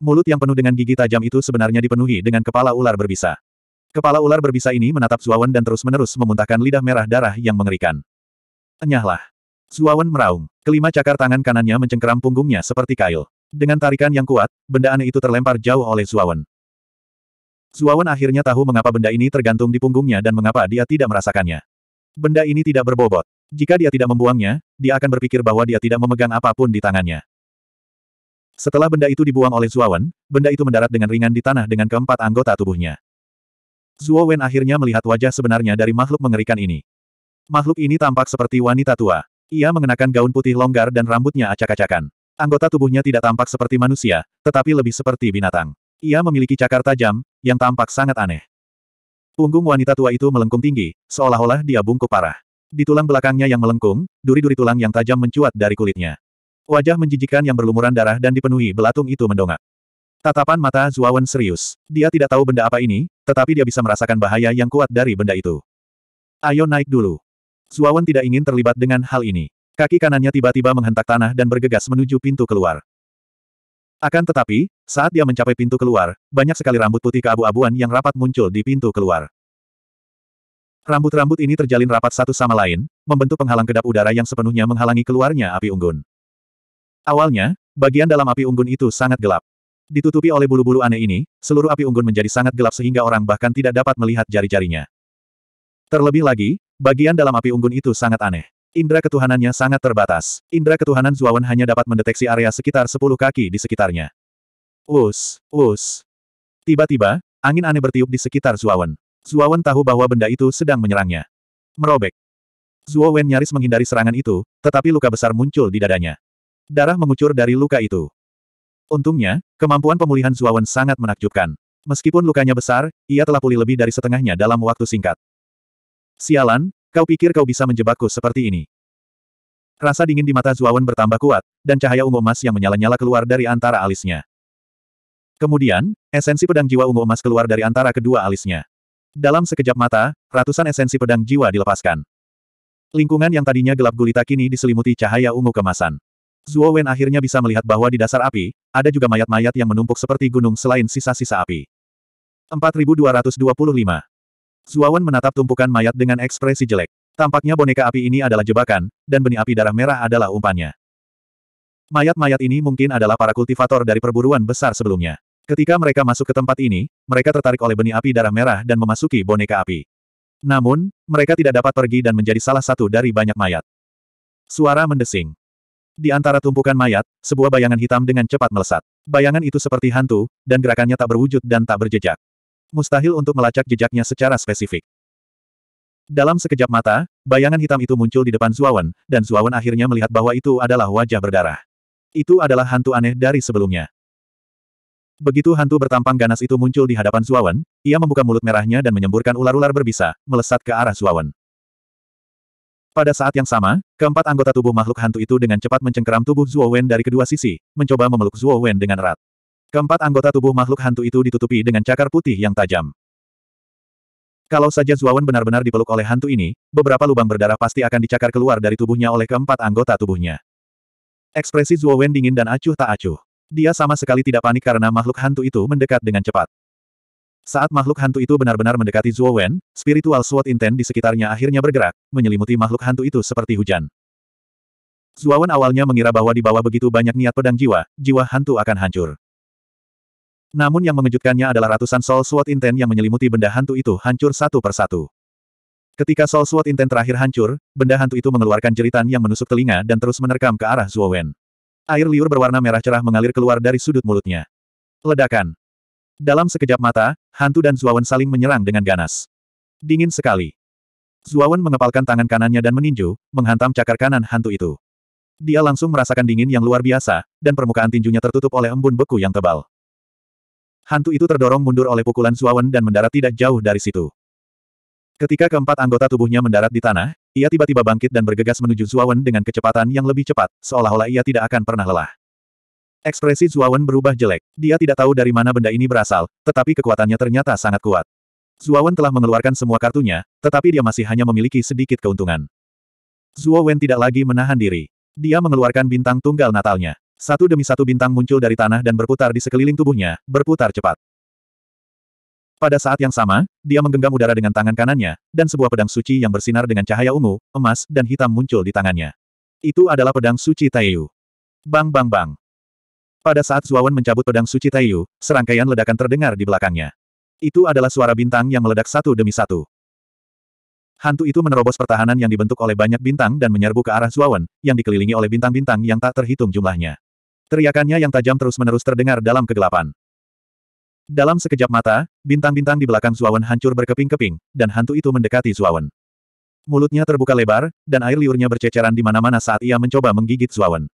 Mulut yang penuh dengan gigi tajam itu sebenarnya dipenuhi dengan kepala ular berbisa. Kepala ular berbisa ini menatap Suawan dan terus-menerus memuntahkan lidah merah darah yang mengerikan. Enyahlah. Suawan meraung. Kelima cakar tangan kanannya mencengkeram punggungnya seperti kail. Dengan tarikan yang kuat, benda aneh itu terlempar jauh oleh Suawan. Zuawan akhirnya tahu mengapa benda ini tergantung di punggungnya dan mengapa dia tidak merasakannya. Benda ini tidak berbobot. Jika dia tidak membuangnya, dia akan berpikir bahwa dia tidak memegang apapun di tangannya. Setelah benda itu dibuang oleh Zuawan, benda itu mendarat dengan ringan di tanah dengan keempat anggota tubuhnya. Zuawan akhirnya melihat wajah sebenarnya dari makhluk mengerikan ini. Makhluk ini tampak seperti wanita tua. Ia mengenakan gaun putih longgar dan rambutnya acak-acakan. Anggota tubuhnya tidak tampak seperti manusia, tetapi lebih seperti binatang. Ia memiliki cakar tajam, yang tampak sangat aneh. Punggung wanita tua itu melengkung tinggi, seolah-olah dia bungkuk parah. Di tulang belakangnya yang melengkung, duri-duri tulang yang tajam mencuat dari kulitnya. Wajah menjijikan yang berlumuran darah dan dipenuhi belatung itu mendongak. Tatapan mata Zuawan serius. Dia tidak tahu benda apa ini, tetapi dia bisa merasakan bahaya yang kuat dari benda itu. Ayo naik dulu. Zuawan tidak ingin terlibat dengan hal ini. Kaki kanannya tiba-tiba menghentak tanah dan bergegas menuju pintu keluar. Akan tetapi, saat dia mencapai pintu keluar, banyak sekali rambut putih keabu-abuan yang rapat muncul di pintu keluar. Rambut-rambut ini terjalin rapat satu sama lain, membentuk penghalang kedap udara yang sepenuhnya menghalangi keluarnya api unggun. Awalnya, bagian dalam api unggun itu sangat gelap. Ditutupi oleh bulu-bulu aneh ini, seluruh api unggun menjadi sangat gelap sehingga orang bahkan tidak dapat melihat jari-jarinya. Terlebih lagi, bagian dalam api unggun itu sangat aneh. Indra ketuhanannya sangat terbatas. Indra ketuhanan Zuawan hanya dapat mendeteksi area sekitar 10 kaki di sekitarnya. Us, us. Tiba-tiba, angin aneh bertiup di sekitar Zuawan. Zuawan tahu bahwa benda itu sedang menyerangnya. Merobek. Zuo nyaris menghindari serangan itu, tetapi luka besar muncul di dadanya. Darah mengucur dari luka itu. Untungnya, kemampuan pemulihan Zuawan sangat menakjubkan. Meskipun lukanya besar, ia telah pulih lebih dari setengahnya dalam waktu singkat. Sialan, kau pikir kau bisa menjebakku seperti ini? Rasa dingin di mata Zuawan bertambah kuat, dan cahaya ungu emas yang menyala-nyala keluar dari antara alisnya. Kemudian, esensi pedang jiwa ungu emas keluar dari antara kedua alisnya. Dalam sekejap mata, ratusan esensi pedang jiwa dilepaskan. Lingkungan yang tadinya gelap gulita kini diselimuti cahaya ungu kemasan. Zuo Wen akhirnya bisa melihat bahwa di dasar api, ada juga mayat-mayat yang menumpuk seperti gunung selain sisa-sisa api. 4225 Zuo Wen menatap tumpukan mayat dengan ekspresi jelek. Tampaknya boneka api ini adalah jebakan, dan benih api darah merah adalah umpannya. Mayat-mayat ini mungkin adalah para kultivator dari perburuan besar sebelumnya. Ketika mereka masuk ke tempat ini, mereka tertarik oleh benih api darah merah dan memasuki boneka api. Namun, mereka tidak dapat pergi dan menjadi salah satu dari banyak mayat. Suara mendesing. Di antara tumpukan mayat, sebuah bayangan hitam dengan cepat melesat. Bayangan itu seperti hantu, dan gerakannya tak berwujud dan tak berjejak. Mustahil untuk melacak jejaknya secara spesifik. Dalam sekejap mata, bayangan hitam itu muncul di depan Zuawan, dan Zuawan akhirnya melihat bahwa itu adalah wajah berdarah. Itu adalah hantu aneh dari sebelumnya. Begitu hantu bertampang ganas itu muncul di hadapan Zuawan, ia membuka mulut merahnya dan menyemburkan ular-ular berbisa, melesat ke arah Zuawan. Pada saat yang sama, keempat anggota tubuh makhluk hantu itu dengan cepat mencengkeram tubuh Wen dari kedua sisi, mencoba memeluk Wen dengan erat. Keempat anggota tubuh makhluk hantu itu ditutupi dengan cakar putih yang tajam. Kalau saja Zuawan benar-benar dipeluk oleh hantu ini, beberapa lubang berdarah pasti akan dicakar keluar dari tubuhnya oleh keempat anggota tubuhnya. Ekspresi Wen dingin dan acuh tak acuh. Dia sama sekali tidak panik karena makhluk hantu itu mendekat dengan cepat. Saat makhluk hantu itu benar-benar mendekati Zhuo Wen, spiritual sword intent di sekitarnya akhirnya bergerak, menyelimuti makhluk hantu itu seperti hujan. Zhuo Wen awalnya mengira bahwa di bawah begitu banyak niat pedang jiwa, jiwa hantu akan hancur. Namun yang mengejutkannya adalah ratusan soul sword intent yang menyelimuti benda hantu itu hancur satu persatu. Ketika soul sword intent terakhir hancur, benda hantu itu mengeluarkan jeritan yang menusuk telinga dan terus menerkam ke arah Zhuo Wen. Air liur berwarna merah cerah mengalir keluar dari sudut mulutnya. Ledakan. Dalam sekejap mata, hantu dan Zuawan saling menyerang dengan ganas. Dingin sekali. Zuawan mengepalkan tangan kanannya dan meninju, menghantam cakar kanan hantu itu. Dia langsung merasakan dingin yang luar biasa, dan permukaan tinjunya tertutup oleh embun beku yang tebal. Hantu itu terdorong mundur oleh pukulan Zuawan dan mendarat tidak jauh dari situ. Ketika keempat anggota tubuhnya mendarat di tanah, ia tiba-tiba bangkit dan bergegas menuju Zuawan dengan kecepatan yang lebih cepat, seolah-olah ia tidak akan pernah lelah. Ekspresi Zuawan berubah jelek. Dia tidak tahu dari mana benda ini berasal, tetapi kekuatannya ternyata sangat kuat. Zuawan telah mengeluarkan semua kartunya, tetapi dia masih hanya memiliki sedikit keuntungan. Zuawan tidak lagi menahan diri. Dia mengeluarkan bintang tunggal Natalnya. Satu demi satu bintang muncul dari tanah dan berputar di sekeliling tubuhnya, berputar cepat. Pada saat yang sama, dia menggenggam udara dengan tangan kanannya, dan sebuah pedang suci yang bersinar dengan cahaya ungu, emas, dan hitam muncul di tangannya. Itu adalah pedang suci Taiyu. Bang bang bang. Pada saat Zuawan mencabut pedang suci Taiyu, serangkaian ledakan terdengar di belakangnya. Itu adalah suara bintang yang meledak satu demi satu. Hantu itu menerobos pertahanan yang dibentuk oleh banyak bintang dan menyerbu ke arah Zuawan, yang dikelilingi oleh bintang-bintang yang tak terhitung jumlahnya. Teriakannya yang tajam terus-menerus terdengar dalam kegelapan. Dalam sekejap mata, bintang-bintang di belakang Zuawan hancur berkeping-keping, dan hantu itu mendekati Zuawan. Mulutnya terbuka lebar, dan air liurnya berceceran di mana-mana saat ia mencoba menggigit Zuawan.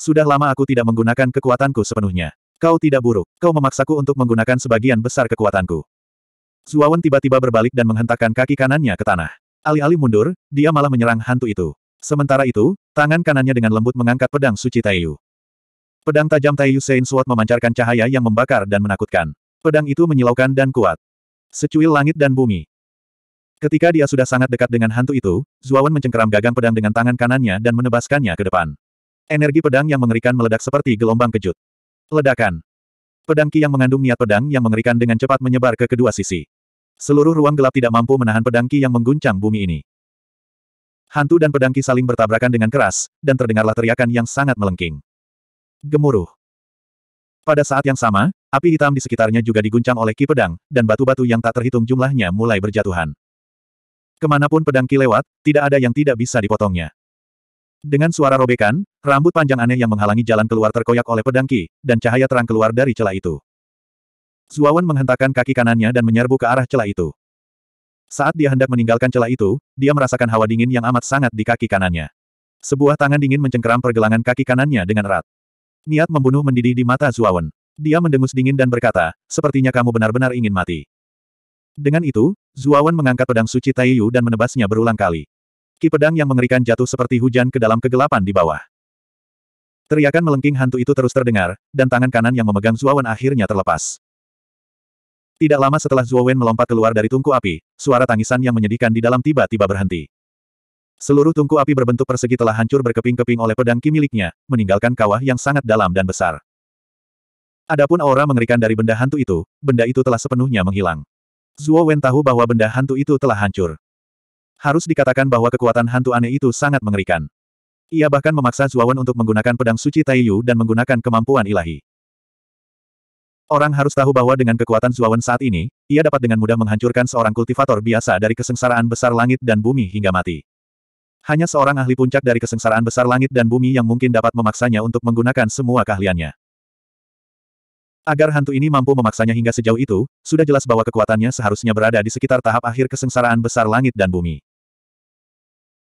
Sudah lama aku tidak menggunakan kekuatanku sepenuhnya. Kau tidak buruk, kau memaksaku untuk menggunakan sebagian besar kekuatanku. Zuawan tiba-tiba berbalik dan menghentakkan kaki kanannya ke tanah. Alih-alih mundur, dia malah menyerang hantu itu. Sementara itu, tangan kanannya dengan lembut mengangkat pedang suci Taiyu. Pedang tajam Tai Yusein Suat memancarkan cahaya yang membakar dan menakutkan. Pedang itu menyilaukan dan kuat. Secuil langit dan bumi. Ketika dia sudah sangat dekat dengan hantu itu, Zuawan mencengkeram gagang pedang dengan tangan kanannya dan menebaskannya ke depan. Energi pedang yang mengerikan meledak seperti gelombang kejut. Ledakan. Pedang Ki yang mengandung niat pedang yang mengerikan dengan cepat menyebar ke kedua sisi. Seluruh ruang gelap tidak mampu menahan pedang Ki yang mengguncang bumi ini. Hantu dan pedang Ki saling bertabrakan dengan keras, dan terdengarlah teriakan yang sangat melengking. Gemuruh. Pada saat yang sama, api hitam di sekitarnya juga diguncang oleh ki pedang, dan batu-batu yang tak terhitung jumlahnya mulai berjatuhan. Kemanapun pedang ki lewat, tidak ada yang tidak bisa dipotongnya. Dengan suara robekan, rambut panjang aneh yang menghalangi jalan keluar terkoyak oleh pedang ki, dan cahaya terang keluar dari celah itu. Zuawan menghentakkan kaki kanannya dan menyerbu ke arah celah itu. Saat dia hendak meninggalkan celah itu, dia merasakan hawa dingin yang amat sangat di kaki kanannya. Sebuah tangan dingin mencengkeram pergelangan kaki kanannya dengan erat. Niat membunuh mendidih di mata Zuawan. Dia mendengus dingin dan berkata, sepertinya kamu benar-benar ingin mati. Dengan itu, Zuawan mengangkat pedang suci Taiyu dan menebasnya berulang kali. Ki pedang yang mengerikan jatuh seperti hujan ke dalam kegelapan di bawah. Teriakan melengking hantu itu terus terdengar, dan tangan kanan yang memegang Zuawan akhirnya terlepas. Tidak lama setelah Zuawan melompat keluar dari tungku api, suara tangisan yang menyedihkan di dalam tiba-tiba berhenti. Seluruh tungku api berbentuk persegi telah hancur berkeping-keping oleh pedang ki miliknya, meninggalkan kawah yang sangat dalam dan besar. Adapun aura mengerikan dari benda hantu itu, benda itu telah sepenuhnya menghilang. Zuo Wen tahu bahwa benda hantu itu telah hancur. Harus dikatakan bahwa kekuatan hantu aneh itu sangat mengerikan. Ia bahkan memaksa Zuo Wen untuk menggunakan pedang suci Taiyu dan menggunakan kemampuan ilahi. Orang harus tahu bahwa dengan kekuatan Wen saat ini, ia dapat dengan mudah menghancurkan seorang kultivator biasa dari kesengsaraan besar langit dan bumi hingga mati. Hanya seorang ahli puncak dari kesengsaraan besar langit dan bumi yang mungkin dapat memaksanya untuk menggunakan semua keahliannya. Agar hantu ini mampu memaksanya hingga sejauh itu, sudah jelas bahwa kekuatannya seharusnya berada di sekitar tahap akhir kesengsaraan besar langit dan bumi.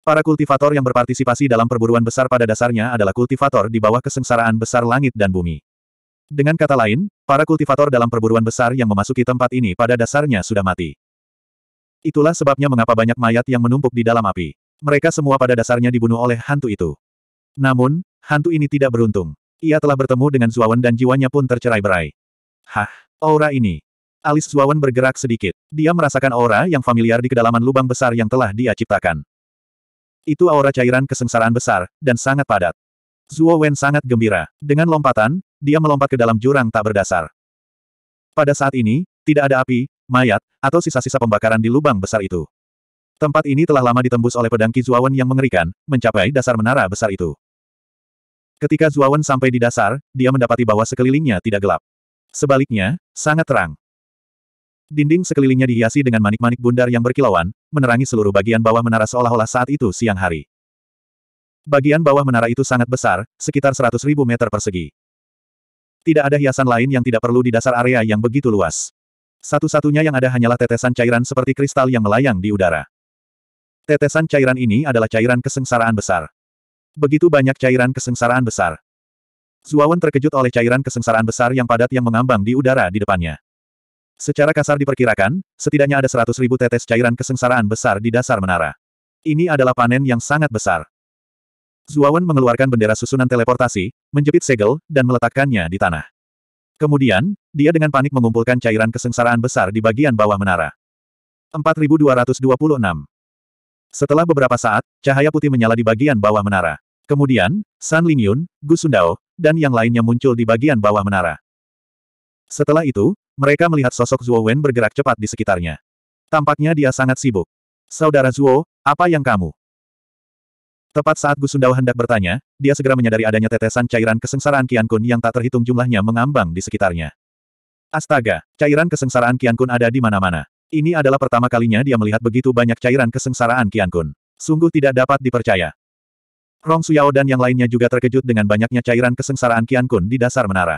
Para kultivator yang berpartisipasi dalam perburuan besar pada dasarnya adalah kultivator di bawah kesengsaraan besar langit dan bumi. Dengan kata lain, para kultivator dalam perburuan besar yang memasuki tempat ini pada dasarnya sudah mati. Itulah sebabnya mengapa banyak mayat yang menumpuk di dalam api. Mereka semua pada dasarnya dibunuh oleh hantu itu. Namun, hantu ini tidak beruntung. Ia telah bertemu dengan Zuawan dan jiwanya pun tercerai-berai. Hah, aura ini. Alis Zuawan bergerak sedikit. Dia merasakan aura yang familiar di kedalaman lubang besar yang telah dia ciptakan. Itu aura cairan kesengsaraan besar, dan sangat padat. Zuo sangat gembira. Dengan lompatan, dia melompat ke dalam jurang tak berdasar. Pada saat ini, tidak ada api, mayat, atau sisa-sisa pembakaran di lubang besar itu. Tempat ini telah lama ditembus oleh pedang Ki Zuawan yang mengerikan, mencapai dasar menara besar itu. Ketika Zuawan sampai di dasar, dia mendapati bahwa sekelilingnya tidak gelap. Sebaliknya, sangat terang. Dinding sekelilingnya dihiasi dengan manik-manik bundar yang berkilauan, menerangi seluruh bagian bawah menara seolah-olah saat itu siang hari. Bagian bawah menara itu sangat besar, sekitar 100.000 meter persegi. Tidak ada hiasan lain yang tidak perlu di dasar area yang begitu luas. Satu-satunya yang ada hanyalah tetesan cairan seperti kristal yang melayang di udara. Tetesan cairan ini adalah cairan kesengsaraan besar. Begitu banyak cairan kesengsaraan besar. Zuawan terkejut oleh cairan kesengsaraan besar yang padat yang mengambang di udara di depannya. Secara kasar diperkirakan, setidaknya ada seratus ribu tetes cairan kesengsaraan besar di dasar menara. Ini adalah panen yang sangat besar. Zuawan mengeluarkan bendera susunan teleportasi, menjepit segel, dan meletakkannya di tanah. Kemudian, dia dengan panik mengumpulkan cairan kesengsaraan besar di bagian bawah menara. 4226 setelah beberapa saat, cahaya putih menyala di bagian bawah menara. Kemudian, San Lingyun, Gu Sundao, dan yang lainnya muncul di bagian bawah menara. Setelah itu, mereka melihat sosok Zuo Wen bergerak cepat di sekitarnya. Tampaknya dia sangat sibuk. Saudara Zuo, apa yang kamu? Tepat saat Gu Sundao hendak bertanya, dia segera menyadari adanya tetesan cairan kesengsaraan Kian Kun yang tak terhitung jumlahnya mengambang di sekitarnya. Astaga, cairan kesengsaraan Kian Kun ada di mana-mana. Ini adalah pertama kalinya dia melihat begitu banyak cairan kesengsaraan Qian Kun. Sungguh tidak dapat dipercaya. Rong Suyao dan yang lainnya juga terkejut dengan banyaknya cairan kesengsaraan Qian Kun di dasar menara.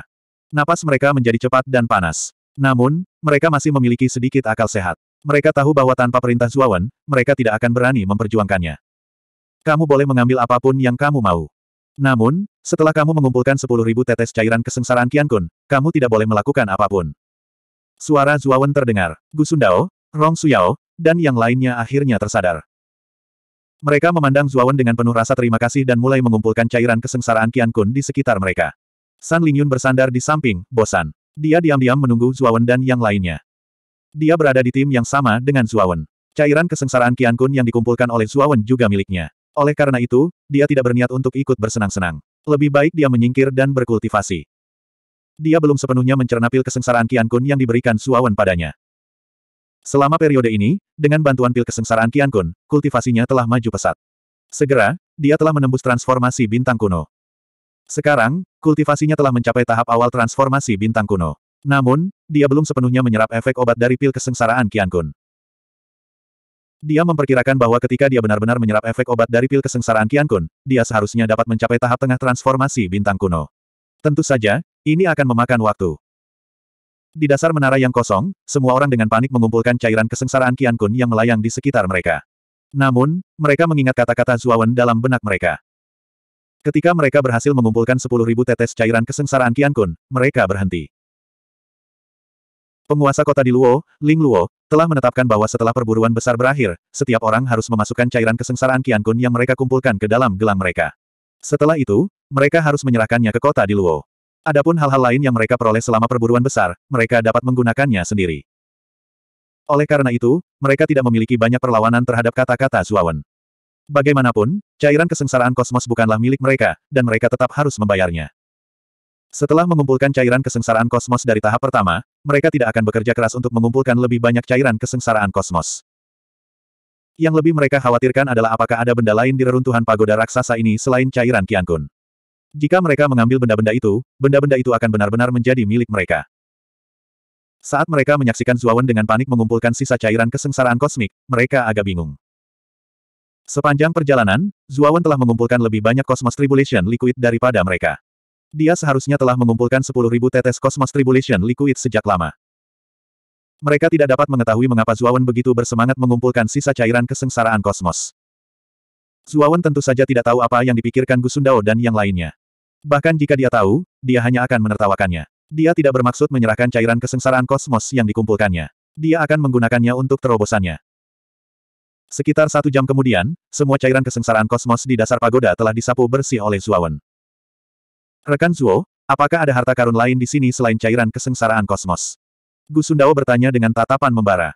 Napas mereka menjadi cepat dan panas. Namun, mereka masih memiliki sedikit akal sehat. Mereka tahu bahwa tanpa perintah Zuawan, mereka tidak akan berani memperjuangkannya. Kamu boleh mengambil apapun yang kamu mau. Namun, setelah kamu mengumpulkan 10.000 tetes cairan kesengsaraan Qian Kun, kamu tidak boleh melakukan apapun. Suara Zuawan terdengar. Gusundao, Rong Suyao, dan yang lainnya akhirnya tersadar. Mereka memandang Zuawan dengan penuh rasa terima kasih dan mulai mengumpulkan cairan kesengsaraan Qian Kun di sekitar mereka. San Lingyun bersandar di samping, bosan. Dia diam-diam menunggu Zuawan dan yang lainnya. Dia berada di tim yang sama dengan Zuawan. Cairan kesengsaraan Qian Kun yang dikumpulkan oleh Zuawan juga miliknya. Oleh karena itu, dia tidak berniat untuk ikut bersenang-senang. Lebih baik dia menyingkir dan berkultivasi dia belum sepenuhnya mencerna pil kesengsaraan Kian Kun yang diberikan Suawan padanya. Selama periode ini, dengan bantuan pil kesengsaraan Kian Kun, kultivasinya telah maju pesat. Segera, dia telah menembus transformasi bintang kuno. Sekarang, kultivasinya telah mencapai tahap awal transformasi bintang kuno. Namun, dia belum sepenuhnya menyerap efek obat dari pil kesengsaraan Kian Kun. Dia memperkirakan bahwa ketika dia benar-benar menyerap efek obat dari pil kesengsaraan Kian Kun, dia seharusnya dapat mencapai tahap tengah transformasi bintang kuno. Tentu saja, ini akan memakan waktu. Di dasar menara yang kosong, semua orang dengan panik mengumpulkan cairan kesengsaraan Qian Kun yang melayang di sekitar mereka. Namun, mereka mengingat kata-kata Zuawan dalam benak mereka. Ketika mereka berhasil mengumpulkan 10.000 tetes cairan kesengsaraan Qian Kun, mereka berhenti. Penguasa kota di Luo, Ling Luo, telah menetapkan bahwa setelah perburuan besar berakhir, setiap orang harus memasukkan cairan kesengsaraan Qian Kun yang mereka kumpulkan ke dalam gelang mereka. Setelah itu, mereka harus menyerahkannya ke kota di Luo. Adapun hal-hal lain yang mereka peroleh selama perburuan besar, mereka dapat menggunakannya sendiri. Oleh karena itu, mereka tidak memiliki banyak perlawanan terhadap kata-kata Zuawan. Bagaimanapun, cairan kesengsaraan kosmos bukanlah milik mereka, dan mereka tetap harus membayarnya. Setelah mengumpulkan cairan kesengsaraan kosmos dari tahap pertama, mereka tidak akan bekerja keras untuk mengumpulkan lebih banyak cairan kesengsaraan kosmos. Yang lebih mereka khawatirkan adalah apakah ada benda lain di reruntuhan pagoda raksasa ini selain cairan Qiankun. Jika mereka mengambil benda-benda itu, benda-benda itu akan benar-benar menjadi milik mereka. Saat mereka menyaksikan Zuawan dengan panik mengumpulkan sisa cairan kesengsaraan kosmik, mereka agak bingung. Sepanjang perjalanan, Zuawan telah mengumpulkan lebih banyak kosmos Tribulation Liquid daripada mereka. Dia seharusnya telah mengumpulkan 10.000 tetes kosmos Tribulation Liquid sejak lama. Mereka tidak dapat mengetahui mengapa Zuawan begitu bersemangat mengumpulkan sisa cairan kesengsaraan kosmos. Zuawan tentu saja tidak tahu apa yang dipikirkan Gusundao dan yang lainnya. Bahkan jika dia tahu, dia hanya akan menertawakannya. Dia tidak bermaksud menyerahkan cairan kesengsaraan kosmos yang dikumpulkannya. Dia akan menggunakannya untuk terobosannya. Sekitar satu jam kemudian, semua cairan kesengsaraan kosmos di dasar pagoda telah disapu bersih oleh Zuawan. Rekan Zuo, apakah ada harta karun lain di sini selain cairan kesengsaraan kosmos? Gusundao bertanya dengan tatapan membara.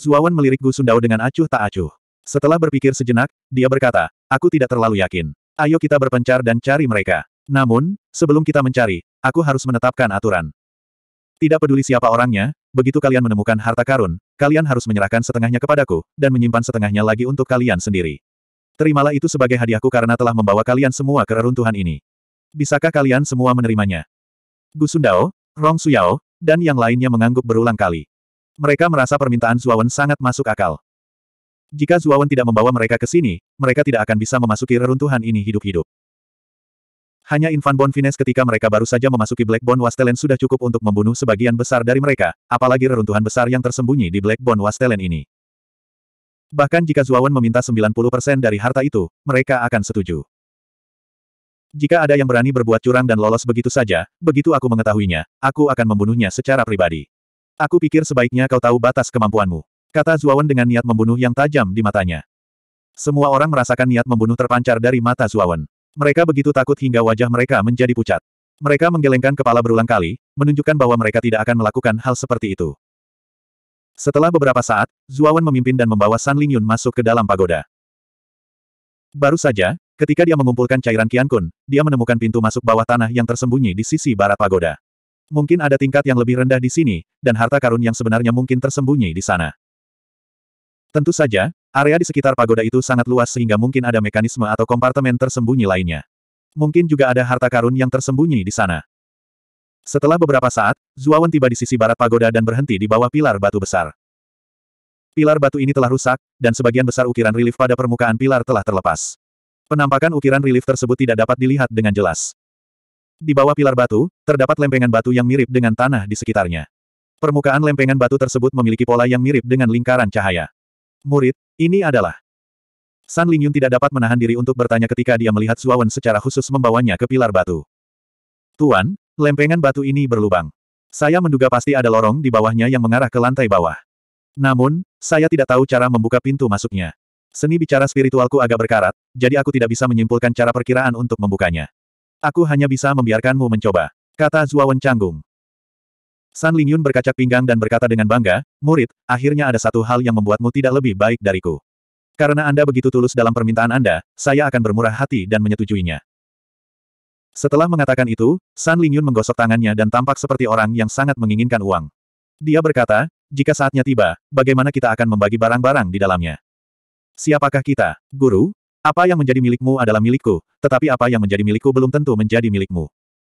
Zuawan melirik Gusundao dengan acuh tak acuh. Setelah berpikir sejenak, dia berkata, aku tidak terlalu yakin. Ayo kita berpencar dan cari mereka. Namun, sebelum kita mencari, aku harus menetapkan aturan. Tidak peduli siapa orangnya, begitu kalian menemukan harta karun, kalian harus menyerahkan setengahnya kepadaku, dan menyimpan setengahnya lagi untuk kalian sendiri. Terimalah itu sebagai hadiahku karena telah membawa kalian semua ke reruntuhan ini. Bisakah kalian semua menerimanya? Gusundao, Rong Suyao, dan yang lainnya mengangguk berulang kali. Mereka merasa permintaan Zuawan sangat masuk akal. Jika Zuawan tidak membawa mereka ke sini, mereka tidak akan bisa memasuki reruntuhan ini hidup-hidup. Hanya Infan Fines ketika mereka baru saja memasuki Black Blackbone Wastelen sudah cukup untuk membunuh sebagian besar dari mereka, apalagi reruntuhan besar yang tersembunyi di Black Blackbone Wastelen ini. Bahkan jika Zuawan meminta 90% dari harta itu, mereka akan setuju. Jika ada yang berani berbuat curang dan lolos begitu saja, begitu aku mengetahuinya, aku akan membunuhnya secara pribadi. Aku pikir sebaiknya kau tahu batas kemampuanmu. Kata Zuawan dengan niat membunuh yang tajam di matanya. Semua orang merasakan niat membunuh terpancar dari mata Zuawan. Mereka begitu takut hingga wajah mereka menjadi pucat. Mereka menggelengkan kepala berulang kali, menunjukkan bahwa mereka tidak akan melakukan hal seperti itu. Setelah beberapa saat, Zuawan memimpin dan membawa San Lingyun masuk ke dalam pagoda. Baru saja, ketika dia mengumpulkan cairan Qiankun, dia menemukan pintu masuk bawah tanah yang tersembunyi di sisi barat pagoda. Mungkin ada tingkat yang lebih rendah di sini, dan harta karun yang sebenarnya mungkin tersembunyi di sana. Tentu saja, area di sekitar pagoda itu sangat luas sehingga mungkin ada mekanisme atau kompartemen tersembunyi lainnya. Mungkin juga ada harta karun yang tersembunyi di sana. Setelah beberapa saat, Zuawan tiba di sisi barat pagoda dan berhenti di bawah pilar batu besar. Pilar batu ini telah rusak, dan sebagian besar ukiran relief pada permukaan pilar telah terlepas. Penampakan ukiran relief tersebut tidak dapat dilihat dengan jelas. Di bawah pilar batu, terdapat lempengan batu yang mirip dengan tanah di sekitarnya. Permukaan lempengan batu tersebut memiliki pola yang mirip dengan lingkaran cahaya. Murid, ini adalah... San Lingyun tidak dapat menahan diri untuk bertanya ketika dia melihat Zuawan secara khusus membawanya ke pilar batu. Tuan, lempengan batu ini berlubang. Saya menduga pasti ada lorong di bawahnya yang mengarah ke lantai bawah. Namun, saya tidak tahu cara membuka pintu masuknya. Seni bicara spiritualku agak berkarat, jadi aku tidak bisa menyimpulkan cara perkiraan untuk membukanya. Aku hanya bisa membiarkanmu mencoba, kata Zuawan canggung. San Lingyun berkacak pinggang dan berkata dengan bangga, murid, akhirnya ada satu hal yang membuatmu tidak lebih baik dariku. Karena Anda begitu tulus dalam permintaan Anda, saya akan bermurah hati dan menyetujuinya. Setelah mengatakan itu, San Lingyun menggosok tangannya dan tampak seperti orang yang sangat menginginkan uang. Dia berkata, jika saatnya tiba, bagaimana kita akan membagi barang-barang di dalamnya? Siapakah kita, guru? Apa yang menjadi milikmu adalah milikku, tetapi apa yang menjadi milikku belum tentu menjadi milikmu.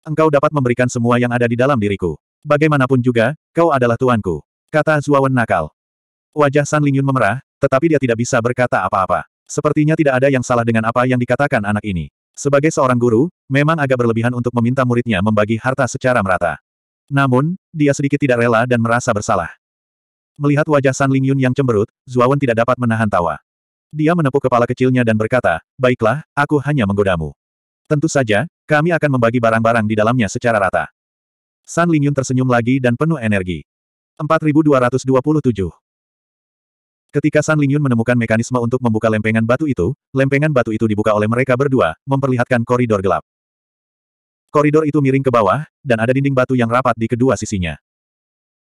Engkau dapat memberikan semua yang ada di dalam diriku. Bagaimanapun juga, kau adalah tuanku. Kata Zuawan nakal. Wajah San Lingyun memerah, tetapi dia tidak bisa berkata apa-apa. Sepertinya tidak ada yang salah dengan apa yang dikatakan anak ini. Sebagai seorang guru, memang agak berlebihan untuk meminta muridnya membagi harta secara merata. Namun, dia sedikit tidak rela dan merasa bersalah. Melihat wajah San Lingyun yang cemberut, Zuawan tidak dapat menahan tawa. Dia menepuk kepala kecilnya dan berkata, Baiklah, aku hanya menggodamu. Tentu saja, kami akan membagi barang-barang di dalamnya secara rata. San Lingyun tersenyum lagi dan penuh energi. 4227 Ketika San Lingyun menemukan mekanisme untuk membuka lempengan batu itu, lempengan batu itu dibuka oleh mereka berdua, memperlihatkan koridor gelap. Koridor itu miring ke bawah, dan ada dinding batu yang rapat di kedua sisinya.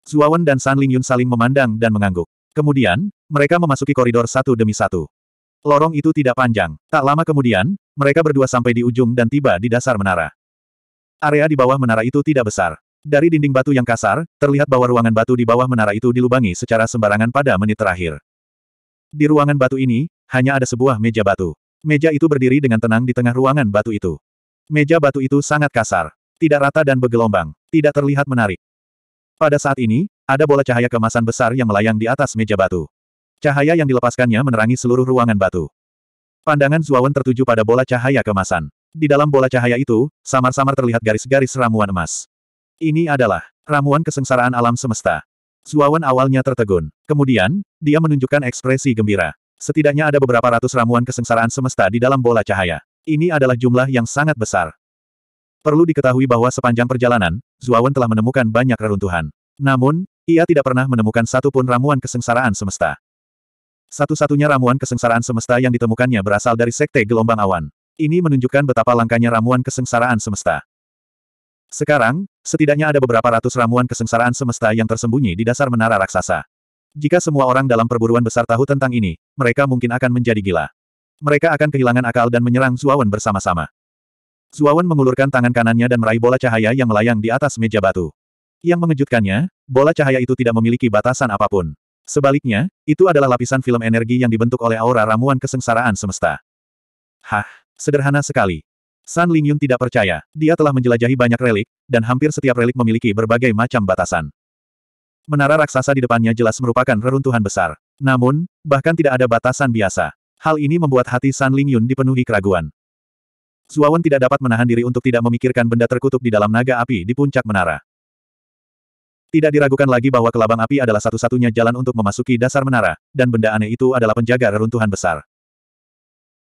Zuawan dan San Lingyun saling memandang dan mengangguk. Kemudian, mereka memasuki koridor satu demi satu. Lorong itu tidak panjang. Tak lama kemudian, mereka berdua sampai di ujung dan tiba di dasar menara. Area di bawah menara itu tidak besar. Dari dinding batu yang kasar, terlihat bahwa ruangan batu di bawah menara itu dilubangi secara sembarangan pada menit terakhir. Di ruangan batu ini, hanya ada sebuah meja batu. Meja itu berdiri dengan tenang di tengah ruangan batu itu. Meja batu itu sangat kasar. Tidak rata dan bergelombang. Tidak terlihat menarik. Pada saat ini, ada bola cahaya kemasan besar yang melayang di atas meja batu. Cahaya yang dilepaskannya menerangi seluruh ruangan batu. Pandangan Zuawan tertuju pada bola cahaya kemasan. Di dalam bola cahaya itu, samar-samar terlihat garis-garis ramuan emas. Ini adalah ramuan kesengsaraan alam semesta. Zuawan awalnya tertegun. Kemudian, dia menunjukkan ekspresi gembira. Setidaknya ada beberapa ratus ramuan kesengsaraan semesta di dalam bola cahaya. Ini adalah jumlah yang sangat besar. Perlu diketahui bahwa sepanjang perjalanan, Zuawan telah menemukan banyak reruntuhan. Namun, ia tidak pernah menemukan satu pun ramuan kesengsaraan semesta. Satu-satunya ramuan kesengsaraan semesta yang ditemukannya berasal dari Sekte Gelombang Awan. Ini menunjukkan betapa langkanya ramuan kesengsaraan semesta. Sekarang, setidaknya ada beberapa ratus ramuan kesengsaraan semesta yang tersembunyi di dasar menara raksasa. Jika semua orang dalam perburuan besar tahu tentang ini, mereka mungkin akan menjadi gila. Mereka akan kehilangan akal dan menyerang Zuawan bersama-sama. Zuawan mengulurkan tangan kanannya dan meraih bola cahaya yang melayang di atas meja batu. Yang mengejutkannya, bola cahaya itu tidak memiliki batasan apapun. Sebaliknya, itu adalah lapisan film energi yang dibentuk oleh aura ramuan kesengsaraan semesta. Hah, sederhana sekali. San Lingyun tidak percaya, dia telah menjelajahi banyak relik, dan hampir setiap relik memiliki berbagai macam batasan. Menara raksasa di depannya jelas merupakan reruntuhan besar. Namun, bahkan tidak ada batasan biasa. Hal ini membuat hati San Lingyun dipenuhi keraguan. Zuawan tidak dapat menahan diri untuk tidak memikirkan benda terkutuk di dalam naga api di puncak menara. Tidak diragukan lagi bahwa kelabang api adalah satu-satunya jalan untuk memasuki dasar menara, dan benda aneh itu adalah penjaga reruntuhan besar.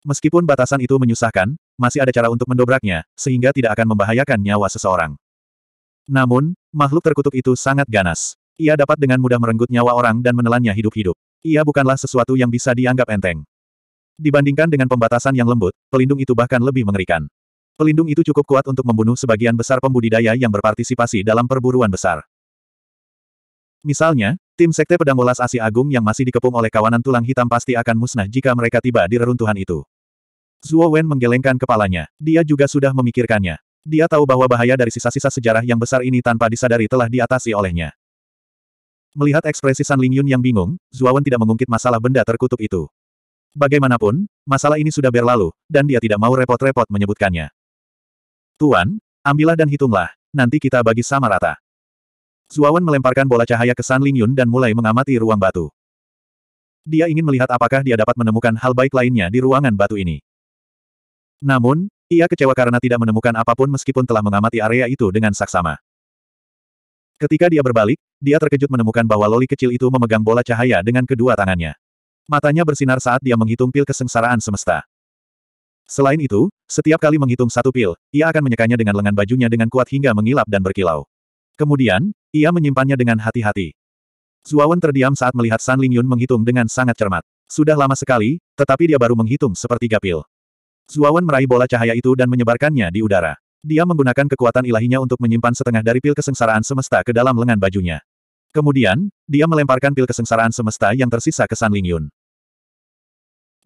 Meskipun batasan itu menyusahkan, masih ada cara untuk mendobraknya, sehingga tidak akan membahayakan nyawa seseorang. Namun, makhluk terkutuk itu sangat ganas. Ia dapat dengan mudah merenggut nyawa orang dan menelannya hidup-hidup. Ia bukanlah sesuatu yang bisa dianggap enteng. Dibandingkan dengan pembatasan yang lembut, pelindung itu bahkan lebih mengerikan. Pelindung itu cukup kuat untuk membunuh sebagian besar pembudidaya yang berpartisipasi dalam perburuan besar. Misalnya, tim sekte pedang welas asi agung yang masih dikepung oleh kawanan tulang hitam pasti akan musnah jika mereka tiba di reruntuhan itu. Zuo Wen menggelengkan kepalanya. Dia juga sudah memikirkannya. Dia tahu bahwa bahaya dari sisa-sisa sejarah yang besar ini tanpa disadari telah diatasi olehnya. Melihat ekspresi San Lingyun yang bingung, Zuawan tidak mengungkit masalah benda terkutuk itu. Bagaimanapun, masalah ini sudah berlalu, dan dia tidak mau repot-repot menyebutkannya. Tuan, ambillah dan hitunglah, nanti kita bagi sama rata. Zuawan melemparkan bola cahaya ke San Lingyun dan mulai mengamati ruang batu. Dia ingin melihat apakah dia dapat menemukan hal baik lainnya di ruangan batu ini. Namun, ia kecewa karena tidak menemukan apapun meskipun telah mengamati area itu dengan saksama. Ketika dia berbalik, dia terkejut menemukan bahwa loli kecil itu memegang bola cahaya dengan kedua tangannya. Matanya bersinar saat dia menghitung pil kesengsaraan semesta. Selain itu, setiap kali menghitung satu pil, ia akan menyekanya dengan lengan bajunya dengan kuat hingga mengilap dan berkilau. Kemudian, ia menyimpannya dengan hati-hati. Zuawan terdiam saat melihat San Lingyun menghitung dengan sangat cermat. Sudah lama sekali, tetapi dia baru menghitung sepertiga pil. Zuawan meraih bola cahaya itu dan menyebarkannya di udara. Dia menggunakan kekuatan ilahinya untuk menyimpan setengah dari pil kesengsaraan semesta ke dalam lengan bajunya. Kemudian, dia melemparkan pil kesengsaraan semesta yang tersisa ke San Lingyun.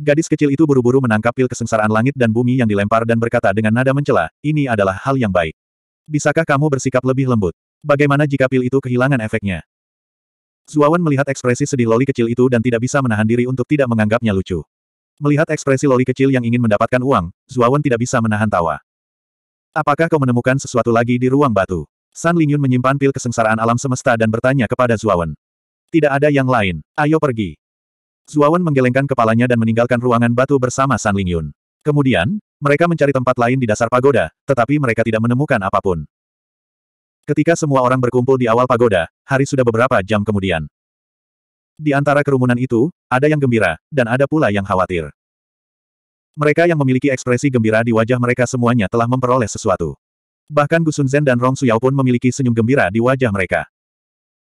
Gadis kecil itu buru-buru menangkap pil kesengsaraan langit dan bumi yang dilempar dan berkata dengan nada mencela, ini adalah hal yang baik. Bisakah kamu bersikap lebih lembut? Bagaimana jika pil itu kehilangan efeknya? Zuawan melihat ekspresi sedih loli kecil itu dan tidak bisa menahan diri untuk tidak menganggapnya lucu. Melihat ekspresi loli kecil yang ingin mendapatkan uang, Zuawan tidak bisa menahan tawa. Apakah kau menemukan sesuatu lagi di ruang batu? San Lingyun menyimpan pil kesengsaraan alam semesta dan bertanya kepada Zuawan. Tidak ada yang lain, ayo pergi. Zuawan menggelengkan kepalanya dan meninggalkan ruangan batu bersama San Lingyun. Kemudian, mereka mencari tempat lain di dasar pagoda, tetapi mereka tidak menemukan apapun. Ketika semua orang berkumpul di awal pagoda, hari sudah beberapa jam kemudian. Di antara kerumunan itu, ada yang gembira, dan ada pula yang khawatir. Mereka yang memiliki ekspresi gembira di wajah mereka semuanya telah memperoleh sesuatu. Bahkan Gusun Zen dan Rong Suyao pun memiliki senyum gembira di wajah mereka.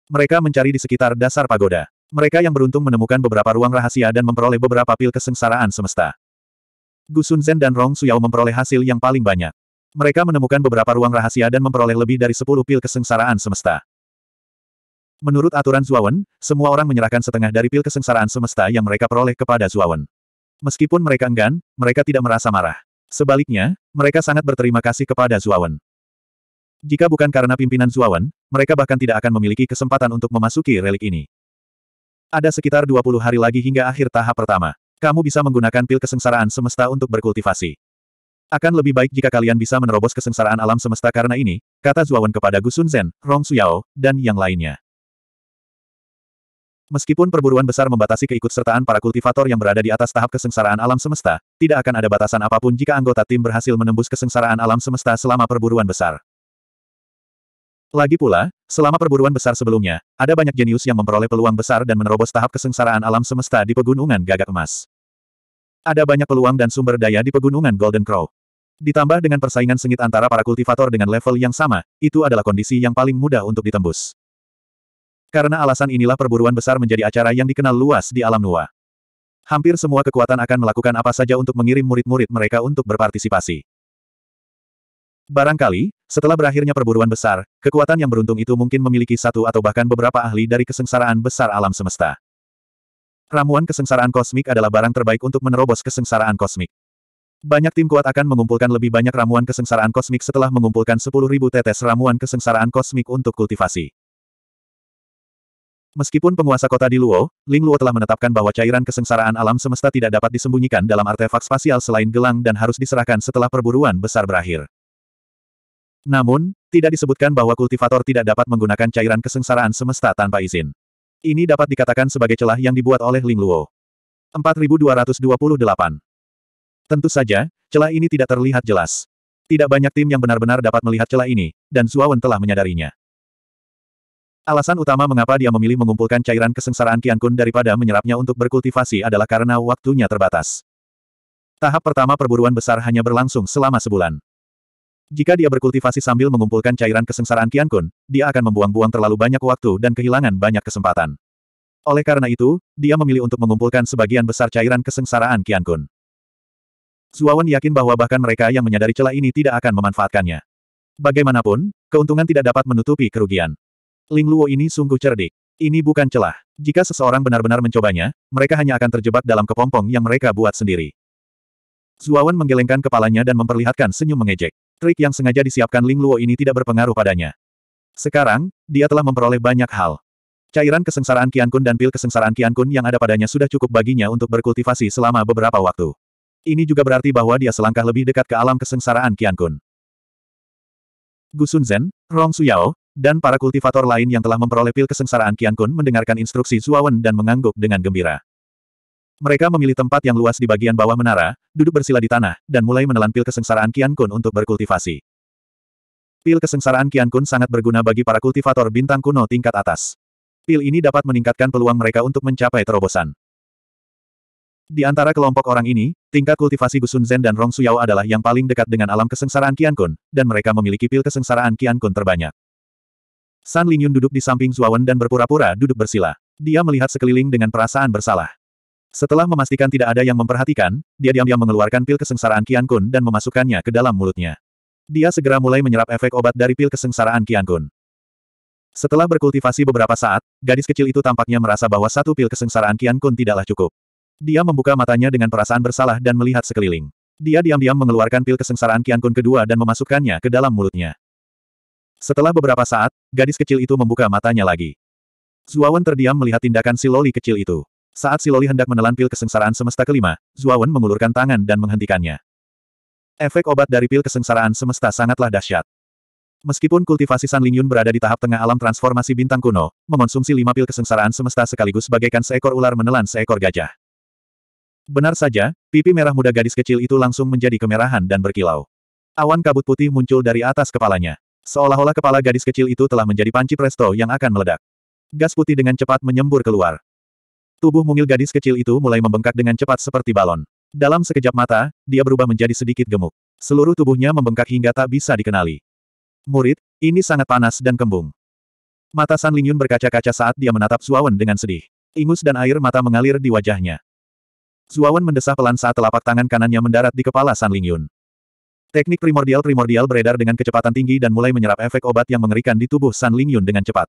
Mereka mencari di sekitar dasar pagoda. Mereka yang beruntung menemukan beberapa ruang rahasia dan memperoleh beberapa pil kesengsaraan semesta. Gusun Zen dan Rong Suyao memperoleh hasil yang paling banyak. Mereka menemukan beberapa ruang rahasia dan memperoleh lebih dari 10 pil kesengsaraan semesta. Menurut aturan Zuawan, semua orang menyerahkan setengah dari pil kesengsaraan semesta yang mereka peroleh kepada Zuawan. Meskipun mereka enggan, mereka tidak merasa marah. Sebaliknya, mereka sangat berterima kasih kepada Zuawan. Jika bukan karena pimpinan Zuawan, mereka bahkan tidak akan memiliki kesempatan untuk memasuki relik ini. Ada sekitar 20 hari lagi hingga akhir tahap pertama. Kamu bisa menggunakan pil kesengsaraan semesta untuk berkultivasi. Akan lebih baik jika kalian bisa menerobos kesengsaraan alam semesta karena ini, kata Zuawan kepada Gusun Zen, Rong Suyao, dan yang lainnya. Meskipun perburuan besar membatasi keikutsertaan para kultivator yang berada di atas tahap kesengsaraan alam semesta, tidak akan ada batasan apapun jika anggota tim berhasil menembus kesengsaraan alam semesta selama perburuan besar. Lagi pula, selama perburuan besar sebelumnya, ada banyak jenius yang memperoleh peluang besar dan menerobos tahap kesengsaraan alam semesta di pegunungan gagak emas. Ada banyak peluang dan sumber daya di pegunungan Golden Crow. Ditambah dengan persaingan sengit antara para kultivator dengan level yang sama, itu adalah kondisi yang paling mudah untuk ditembus. Karena alasan inilah perburuan besar menjadi acara yang dikenal luas di alam Nuwa. Hampir semua kekuatan akan melakukan apa saja untuk mengirim murid-murid mereka untuk berpartisipasi. Barangkali, setelah berakhirnya perburuan besar, kekuatan yang beruntung itu mungkin memiliki satu atau bahkan beberapa ahli dari kesengsaraan besar alam semesta. Ramuan kesengsaraan kosmik adalah barang terbaik untuk menerobos kesengsaraan kosmik. Banyak tim kuat akan mengumpulkan lebih banyak ramuan kesengsaraan kosmik setelah mengumpulkan 10.000 tetes ramuan kesengsaraan kosmik untuk kultivasi. Meskipun penguasa kota di Luo, Ling Luo telah menetapkan bahwa cairan kesengsaraan alam semesta tidak dapat disembunyikan dalam artefak spasial selain gelang dan harus diserahkan setelah perburuan besar berakhir. Namun, tidak disebutkan bahwa kultivator tidak dapat menggunakan cairan kesengsaraan semesta tanpa izin. Ini dapat dikatakan sebagai celah yang dibuat oleh Ling Luo. 4228 Tentu saja, celah ini tidak terlihat jelas. Tidak banyak tim yang benar-benar dapat melihat celah ini, dan Zuawan telah menyadarinya. Alasan utama mengapa dia memilih mengumpulkan cairan kesengsaraan Qian Kun daripada menyerapnya untuk berkultivasi adalah karena waktunya terbatas. Tahap pertama perburuan besar hanya berlangsung selama sebulan. Jika dia berkultivasi sambil mengumpulkan cairan kesengsaraan Qian Kun, dia akan membuang-buang terlalu banyak waktu dan kehilangan banyak kesempatan. Oleh karena itu, dia memilih untuk mengumpulkan sebagian besar cairan kesengsaraan Qian Kun. Zuawan yakin bahwa bahkan mereka yang menyadari celah ini tidak akan memanfaatkannya. Bagaimanapun, keuntungan tidak dapat menutupi kerugian. Ling Luo ini sungguh cerdik. Ini bukan celah. Jika seseorang benar-benar mencobanya, mereka hanya akan terjebak dalam kepompong yang mereka buat sendiri. Zuawan menggelengkan kepalanya dan memperlihatkan senyum mengejek. Trik yang sengaja disiapkan Ling Luo ini tidak berpengaruh padanya. Sekarang, dia telah memperoleh banyak hal. Cairan kesengsaraan Qian Kun dan pil kesengsaraan Qian Kun yang ada padanya sudah cukup baginya untuk berkultivasi selama beberapa waktu. Ini juga berarti bahwa dia selangkah lebih dekat ke alam kesengsaraan Qian Kun. Gu Sun Zen, Rong Suyao, dan para kultivator lain yang telah memperoleh pil kesengsaraan Qian Kun mendengarkan instruksi Zuawan dan mengangguk dengan gembira. Mereka memilih tempat yang luas di bagian bawah menara, duduk bersila di tanah, dan mulai menelan pil kesengsaraan Qian Kun untuk berkultivasi. Pil kesengsaraan Qian Kun sangat berguna bagi para kultivator bintang kuno tingkat atas. Pil ini dapat meningkatkan peluang mereka untuk mencapai terobosan. Di antara kelompok orang ini, tingkat kultivasi Gusun Zen dan Rong Suyao adalah yang paling dekat dengan alam kesengsaraan Qian Kun, dan mereka memiliki pil kesengsaraan Qian Kun terbanyak. San Lingyun duduk di samping Zuawan dan berpura-pura duduk bersila. Dia melihat sekeliling dengan perasaan bersalah. Setelah memastikan tidak ada yang memperhatikan, dia diam-diam mengeluarkan pil kesengsaraan Qian Kun dan memasukkannya ke dalam mulutnya. Dia segera mulai menyerap efek obat dari pil kesengsaraan Qian Kun. Setelah berkultivasi beberapa saat, gadis kecil itu tampaknya merasa bahwa satu pil kesengsaraan Qian Kun tidaklah cukup. Dia membuka matanya dengan perasaan bersalah dan melihat sekeliling. Dia diam-diam mengeluarkan pil kesengsaraan Qian Kun kedua dan memasukkannya ke dalam mulutnya. Setelah beberapa saat, gadis kecil itu membuka matanya lagi. Zuawan terdiam melihat tindakan si loli kecil itu. Saat si loli hendak menelan pil kesengsaraan semesta kelima, Zuawan mengulurkan tangan dan menghentikannya. Efek obat dari pil kesengsaraan semesta sangatlah dahsyat. Meskipun kultivasi San Lingyun berada di tahap tengah alam transformasi bintang kuno, mengonsumsi lima pil kesengsaraan semesta sekaligus bagaikan seekor ular menelan seekor gajah. Benar saja, pipi merah muda gadis kecil itu langsung menjadi kemerahan dan berkilau. Awan kabut putih muncul dari atas kepalanya. Seolah-olah kepala gadis kecil itu telah menjadi panci presto yang akan meledak. Gas putih dengan cepat menyembur keluar. Tubuh mungil gadis kecil itu mulai membengkak dengan cepat seperti balon. Dalam sekejap mata, dia berubah menjadi sedikit gemuk. Seluruh tubuhnya membengkak hingga tak bisa dikenali. Murid, ini sangat panas dan kembung. Mata San Lingyun berkaca-kaca saat dia menatap Zuawan dengan sedih. Ingus dan air mata mengalir di wajahnya. Zuawan mendesah pelan saat telapak tangan kanannya mendarat di kepala San Lingyun. Teknik primordial-primordial beredar dengan kecepatan tinggi dan mulai menyerap efek obat yang mengerikan di tubuh San Lingyun dengan cepat.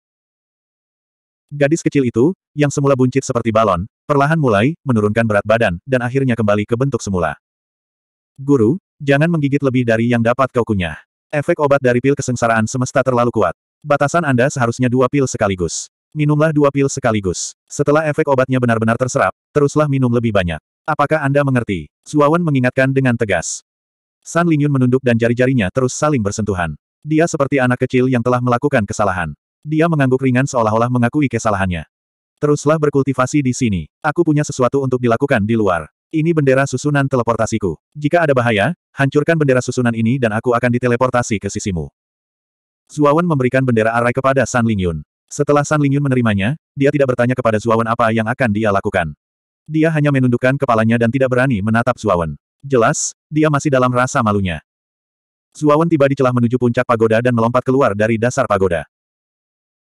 Gadis kecil itu, yang semula buncit seperti balon, perlahan mulai menurunkan berat badan dan akhirnya kembali ke bentuk semula. Guru, jangan menggigit lebih dari yang dapat kau kunyah. Efek obat dari pil kesengsaraan semesta terlalu kuat. Batasan Anda seharusnya dua pil sekaligus. Minumlah dua pil sekaligus. Setelah efek obatnya benar-benar terserap, teruslah minum lebih banyak. Apakah Anda mengerti? Suawan mengingatkan dengan tegas. San Lingyun menunduk dan jari-jarinya terus saling bersentuhan. Dia seperti anak kecil yang telah melakukan kesalahan. Dia mengangguk ringan seolah-olah mengakui kesalahannya. Teruslah berkultivasi di sini. Aku punya sesuatu untuk dilakukan di luar. Ini bendera susunan teleportasiku. Jika ada bahaya, hancurkan bendera susunan ini dan aku akan diteleportasi ke sisimu. Zuawan memberikan bendera arai kepada San Lingyun. Setelah San Lingyun menerimanya, dia tidak bertanya kepada Zuawan apa yang akan dia lakukan. Dia hanya menundukkan kepalanya dan tidak berani menatap Zuawan. Jelas, dia masih dalam rasa malunya. Zuawan tiba di celah menuju puncak pagoda dan melompat keluar dari dasar pagoda.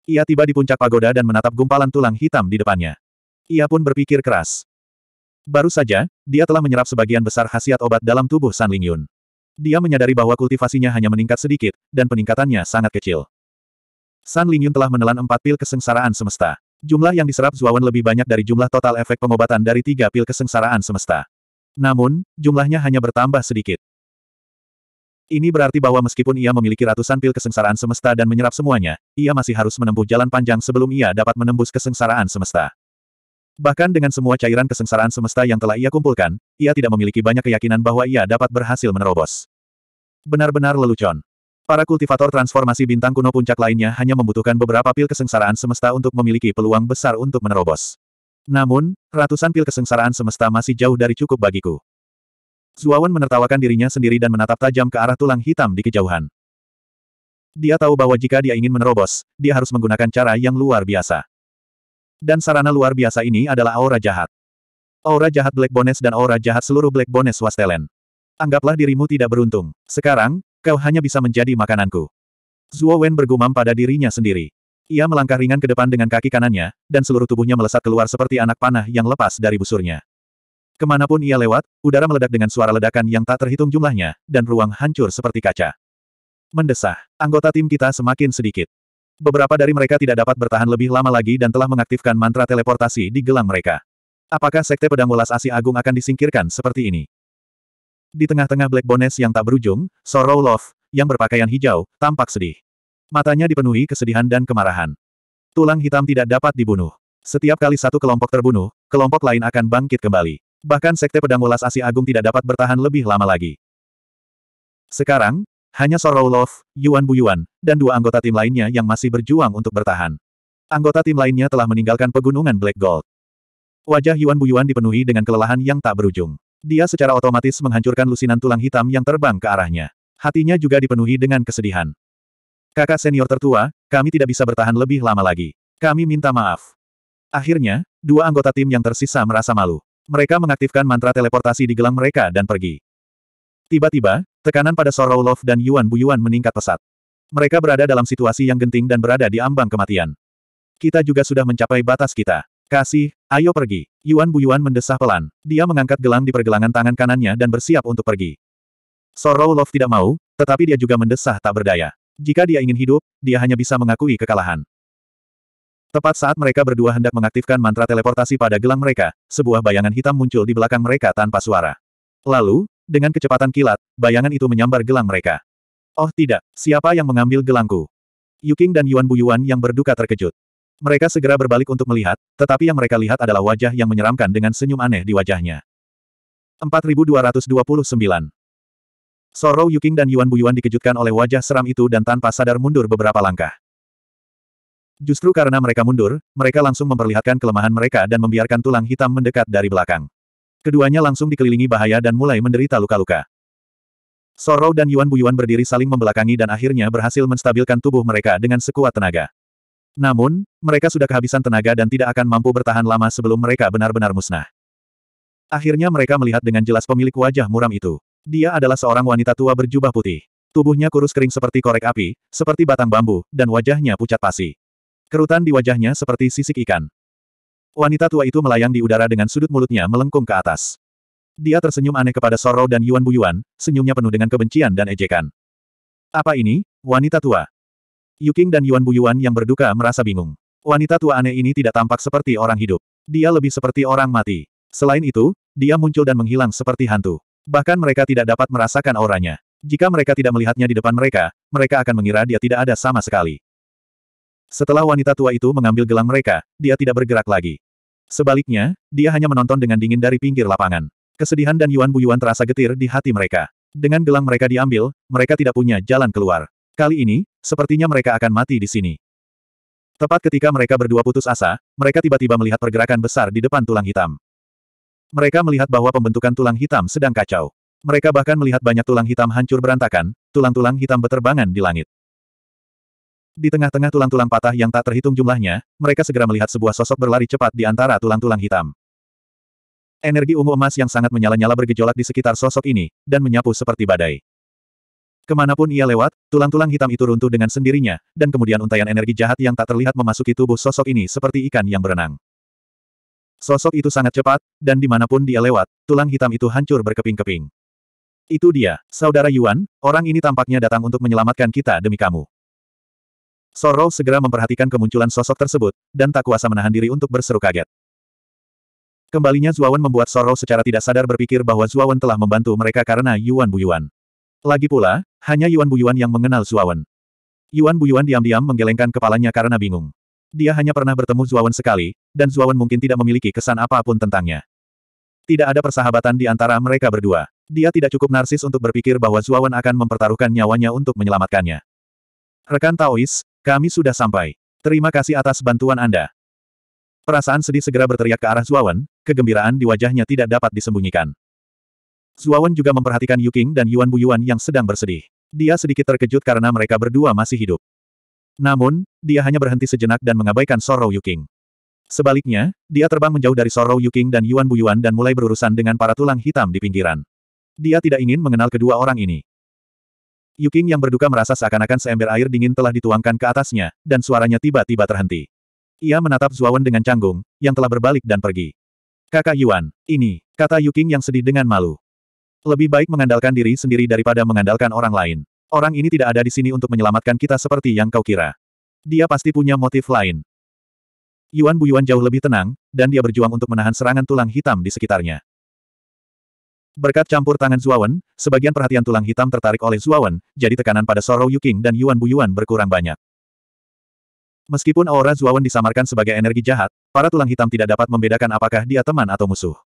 Ia tiba di puncak pagoda dan menatap gumpalan tulang hitam di depannya. Ia pun berpikir keras. Baru saja, dia telah menyerap sebagian besar khasiat obat dalam tubuh San Lingyun. Dia menyadari bahwa kultivasinya hanya meningkat sedikit, dan peningkatannya sangat kecil. San Lingyun telah menelan empat pil kesengsaraan semesta. Jumlah yang diserap Zuawan lebih banyak dari jumlah total efek pengobatan dari tiga pil kesengsaraan semesta. Namun, jumlahnya hanya bertambah sedikit. Ini berarti bahwa meskipun ia memiliki ratusan pil kesengsaraan semesta dan menyerap semuanya, ia masih harus menempuh jalan panjang sebelum ia dapat menembus kesengsaraan semesta. Bahkan dengan semua cairan kesengsaraan semesta yang telah ia kumpulkan, ia tidak memiliki banyak keyakinan bahwa ia dapat berhasil menerobos. Benar-benar lelucon. Para kultivator transformasi bintang kuno puncak lainnya hanya membutuhkan beberapa pil kesengsaraan semesta untuk memiliki peluang besar untuk menerobos. Namun, ratusan pil kesengsaraan semesta masih jauh dari cukup bagiku. Zuawan menertawakan dirinya sendiri dan menatap tajam ke arah tulang hitam di kejauhan. Dia tahu bahwa jika dia ingin menerobos, dia harus menggunakan cara yang luar biasa. Dan sarana luar biasa ini adalah aura jahat. Aura jahat Black Bones dan aura jahat seluruh Black Bones Wastelen. Anggaplah dirimu tidak beruntung. Sekarang, kau hanya bisa menjadi makananku. Zuo Wen bergumam pada dirinya sendiri. Ia melangkah ringan ke depan dengan kaki kanannya, dan seluruh tubuhnya melesat keluar seperti anak panah yang lepas dari busurnya. Kemanapun ia lewat, udara meledak dengan suara ledakan yang tak terhitung jumlahnya, dan ruang hancur seperti kaca. Mendesah, anggota tim kita semakin sedikit. Beberapa dari mereka tidak dapat bertahan lebih lama lagi dan telah mengaktifkan mantra teleportasi di gelang mereka. Apakah Sekte Pedang Welas Asi Agung akan disingkirkan seperti ini? Di tengah-tengah Black Bones yang tak berujung, Sorrow Love, yang berpakaian hijau, tampak sedih. Matanya dipenuhi kesedihan dan kemarahan. Tulang hitam tidak dapat dibunuh. Setiap kali satu kelompok terbunuh, kelompok lain akan bangkit kembali. Bahkan Sekte Pedang Welas Asi Agung tidak dapat bertahan lebih lama lagi. Sekarang, hanya Sorowlov, Yuan Buyuan, dan dua anggota tim lainnya yang masih berjuang untuk bertahan. Anggota tim lainnya telah meninggalkan pegunungan Black Gold. Wajah Yuan Buyuan dipenuhi dengan kelelahan yang tak berujung. Dia secara otomatis menghancurkan lusinan tulang hitam yang terbang ke arahnya. Hatinya juga dipenuhi dengan kesedihan. Kakak senior tertua, kami tidak bisa bertahan lebih lama lagi. Kami minta maaf. Akhirnya, dua anggota tim yang tersisa merasa malu. Mereka mengaktifkan mantra teleportasi di gelang mereka dan pergi. Tiba-tiba, tekanan pada Sorolov dan Yuan Buyuan meningkat pesat. Mereka berada dalam situasi yang genting dan berada di ambang kematian. Kita juga sudah mencapai batas kita. Kasih, ayo pergi. Yuan Buyuan mendesah pelan. Dia mengangkat gelang di pergelangan tangan kanannya dan bersiap untuk pergi. Sorrow tidak mau, tetapi dia juga mendesah tak berdaya. Jika dia ingin hidup, dia hanya bisa mengakui kekalahan. Tepat saat mereka berdua hendak mengaktifkan mantra teleportasi pada gelang mereka, sebuah bayangan hitam muncul di belakang mereka tanpa suara. Lalu, dengan kecepatan kilat, bayangan itu menyambar gelang mereka. Oh tidak, siapa yang mengambil gelangku? Yuking dan Yuan Buyuan yang berduka terkejut. Mereka segera berbalik untuk melihat, tetapi yang mereka lihat adalah wajah yang menyeramkan dengan senyum aneh di wajahnya. 4229 Sorou Yuking dan Yuan Buyuan dikejutkan oleh wajah seram itu dan tanpa sadar mundur beberapa langkah. Justru karena mereka mundur, mereka langsung memperlihatkan kelemahan mereka dan membiarkan tulang hitam mendekat dari belakang. Keduanya langsung dikelilingi bahaya dan mulai menderita luka-luka. Sorou dan Yuan Buyuan berdiri saling membelakangi dan akhirnya berhasil menstabilkan tubuh mereka dengan sekuat tenaga. Namun, mereka sudah kehabisan tenaga dan tidak akan mampu bertahan lama sebelum mereka benar-benar musnah. Akhirnya mereka melihat dengan jelas pemilik wajah muram itu. Dia adalah seorang wanita tua berjubah putih. Tubuhnya kurus kering seperti korek api, seperti batang bambu, dan wajahnya pucat pasi. Kerutan di wajahnya seperti sisik ikan. Wanita tua itu melayang di udara dengan sudut mulutnya melengkung ke atas. Dia tersenyum aneh kepada Sorrow dan Yuan Buyuan, senyumnya penuh dengan kebencian dan ejekan. Apa ini, wanita tua? Yuking dan Yuan Buyuan yang berduka merasa bingung. Wanita tua aneh ini tidak tampak seperti orang hidup. Dia lebih seperti orang mati. Selain itu, dia muncul dan menghilang seperti hantu. Bahkan mereka tidak dapat merasakan auranya. Jika mereka tidak melihatnya di depan mereka, mereka akan mengira dia tidak ada sama sekali. Setelah wanita tua itu mengambil gelang mereka, dia tidak bergerak lagi. Sebaliknya, dia hanya menonton dengan dingin dari pinggir lapangan. Kesedihan dan Yuan Buyuan terasa getir di hati mereka. Dengan gelang mereka diambil, mereka tidak punya jalan keluar. Kali ini, sepertinya mereka akan mati di sini. Tepat ketika mereka berdua putus asa, mereka tiba-tiba melihat pergerakan besar di depan tulang hitam. Mereka melihat bahwa pembentukan tulang hitam sedang kacau. Mereka bahkan melihat banyak tulang hitam hancur berantakan, tulang-tulang hitam beterbangan di langit. Di tengah-tengah tulang-tulang patah yang tak terhitung jumlahnya, mereka segera melihat sebuah sosok berlari cepat di antara tulang-tulang hitam. Energi ungu emas yang sangat menyala-nyala bergejolak di sekitar sosok ini, dan menyapu seperti badai. Kemanapun ia lewat, tulang-tulang hitam itu runtuh dengan sendirinya, dan kemudian untaian energi jahat yang tak terlihat memasuki tubuh sosok ini seperti ikan yang berenang. Sosok itu sangat cepat, dan dimanapun dia lewat, tulang hitam itu hancur berkeping-keping. Itu dia, Saudara Yuan, orang ini tampaknya datang untuk menyelamatkan kita demi kamu. Soro segera memperhatikan kemunculan sosok tersebut, dan tak kuasa menahan diri untuk berseru kaget. Kembalinya Zuawan membuat Soro secara tidak sadar berpikir bahwa Zuawan telah membantu mereka karena Yuan Buyuan. Lagi pula, hanya Yuan Buyuan yang mengenal Zuawan. Yuan Buyuan diam-diam menggelengkan kepalanya karena bingung. Dia hanya pernah bertemu Zuawan sekali, dan Zuawan mungkin tidak memiliki kesan apapun tentangnya. Tidak ada persahabatan di antara mereka berdua. Dia tidak cukup narsis untuk berpikir bahwa Zuawan akan mempertaruhkan nyawanya untuk menyelamatkannya. Rekan Taois, kami sudah sampai. Terima kasih atas bantuan Anda. Perasaan sedih segera berteriak ke arah Zuawan, kegembiraan di wajahnya tidak dapat disembunyikan. Zuawan juga memperhatikan Yuking dan Yuan Buyuan yang sedang bersedih. Dia sedikit terkejut karena mereka berdua masih hidup. Namun, dia hanya berhenti sejenak dan mengabaikan Sorrow Yuking. Sebaliknya, dia terbang menjauh dari Sorrow Yuking dan Yuan Buyuan dan mulai berurusan dengan para tulang hitam di pinggiran. Dia tidak ingin mengenal kedua orang ini. Yuking yang berduka merasa seakan-akan seember air dingin telah dituangkan ke atasnya, dan suaranya tiba-tiba terhenti. Ia menatap Zuawan dengan canggung, yang telah berbalik dan pergi. Kakak Yuan, ini, kata Yuking yang sedih dengan malu. Lebih baik mengandalkan diri sendiri daripada mengandalkan orang lain. Orang ini tidak ada di sini untuk menyelamatkan kita seperti yang kau kira. Dia pasti punya motif lain. Yuan Buyuan jauh lebih tenang, dan dia berjuang untuk menahan serangan tulang hitam di sekitarnya. Berkat campur tangan Zuawan, sebagian perhatian tulang hitam tertarik oleh Zuawan, jadi tekanan pada Sorrow Yuking dan Yuan Buyuan berkurang banyak. Meskipun aura Zuawan disamarkan sebagai energi jahat, para tulang hitam tidak dapat membedakan apakah dia teman atau musuh.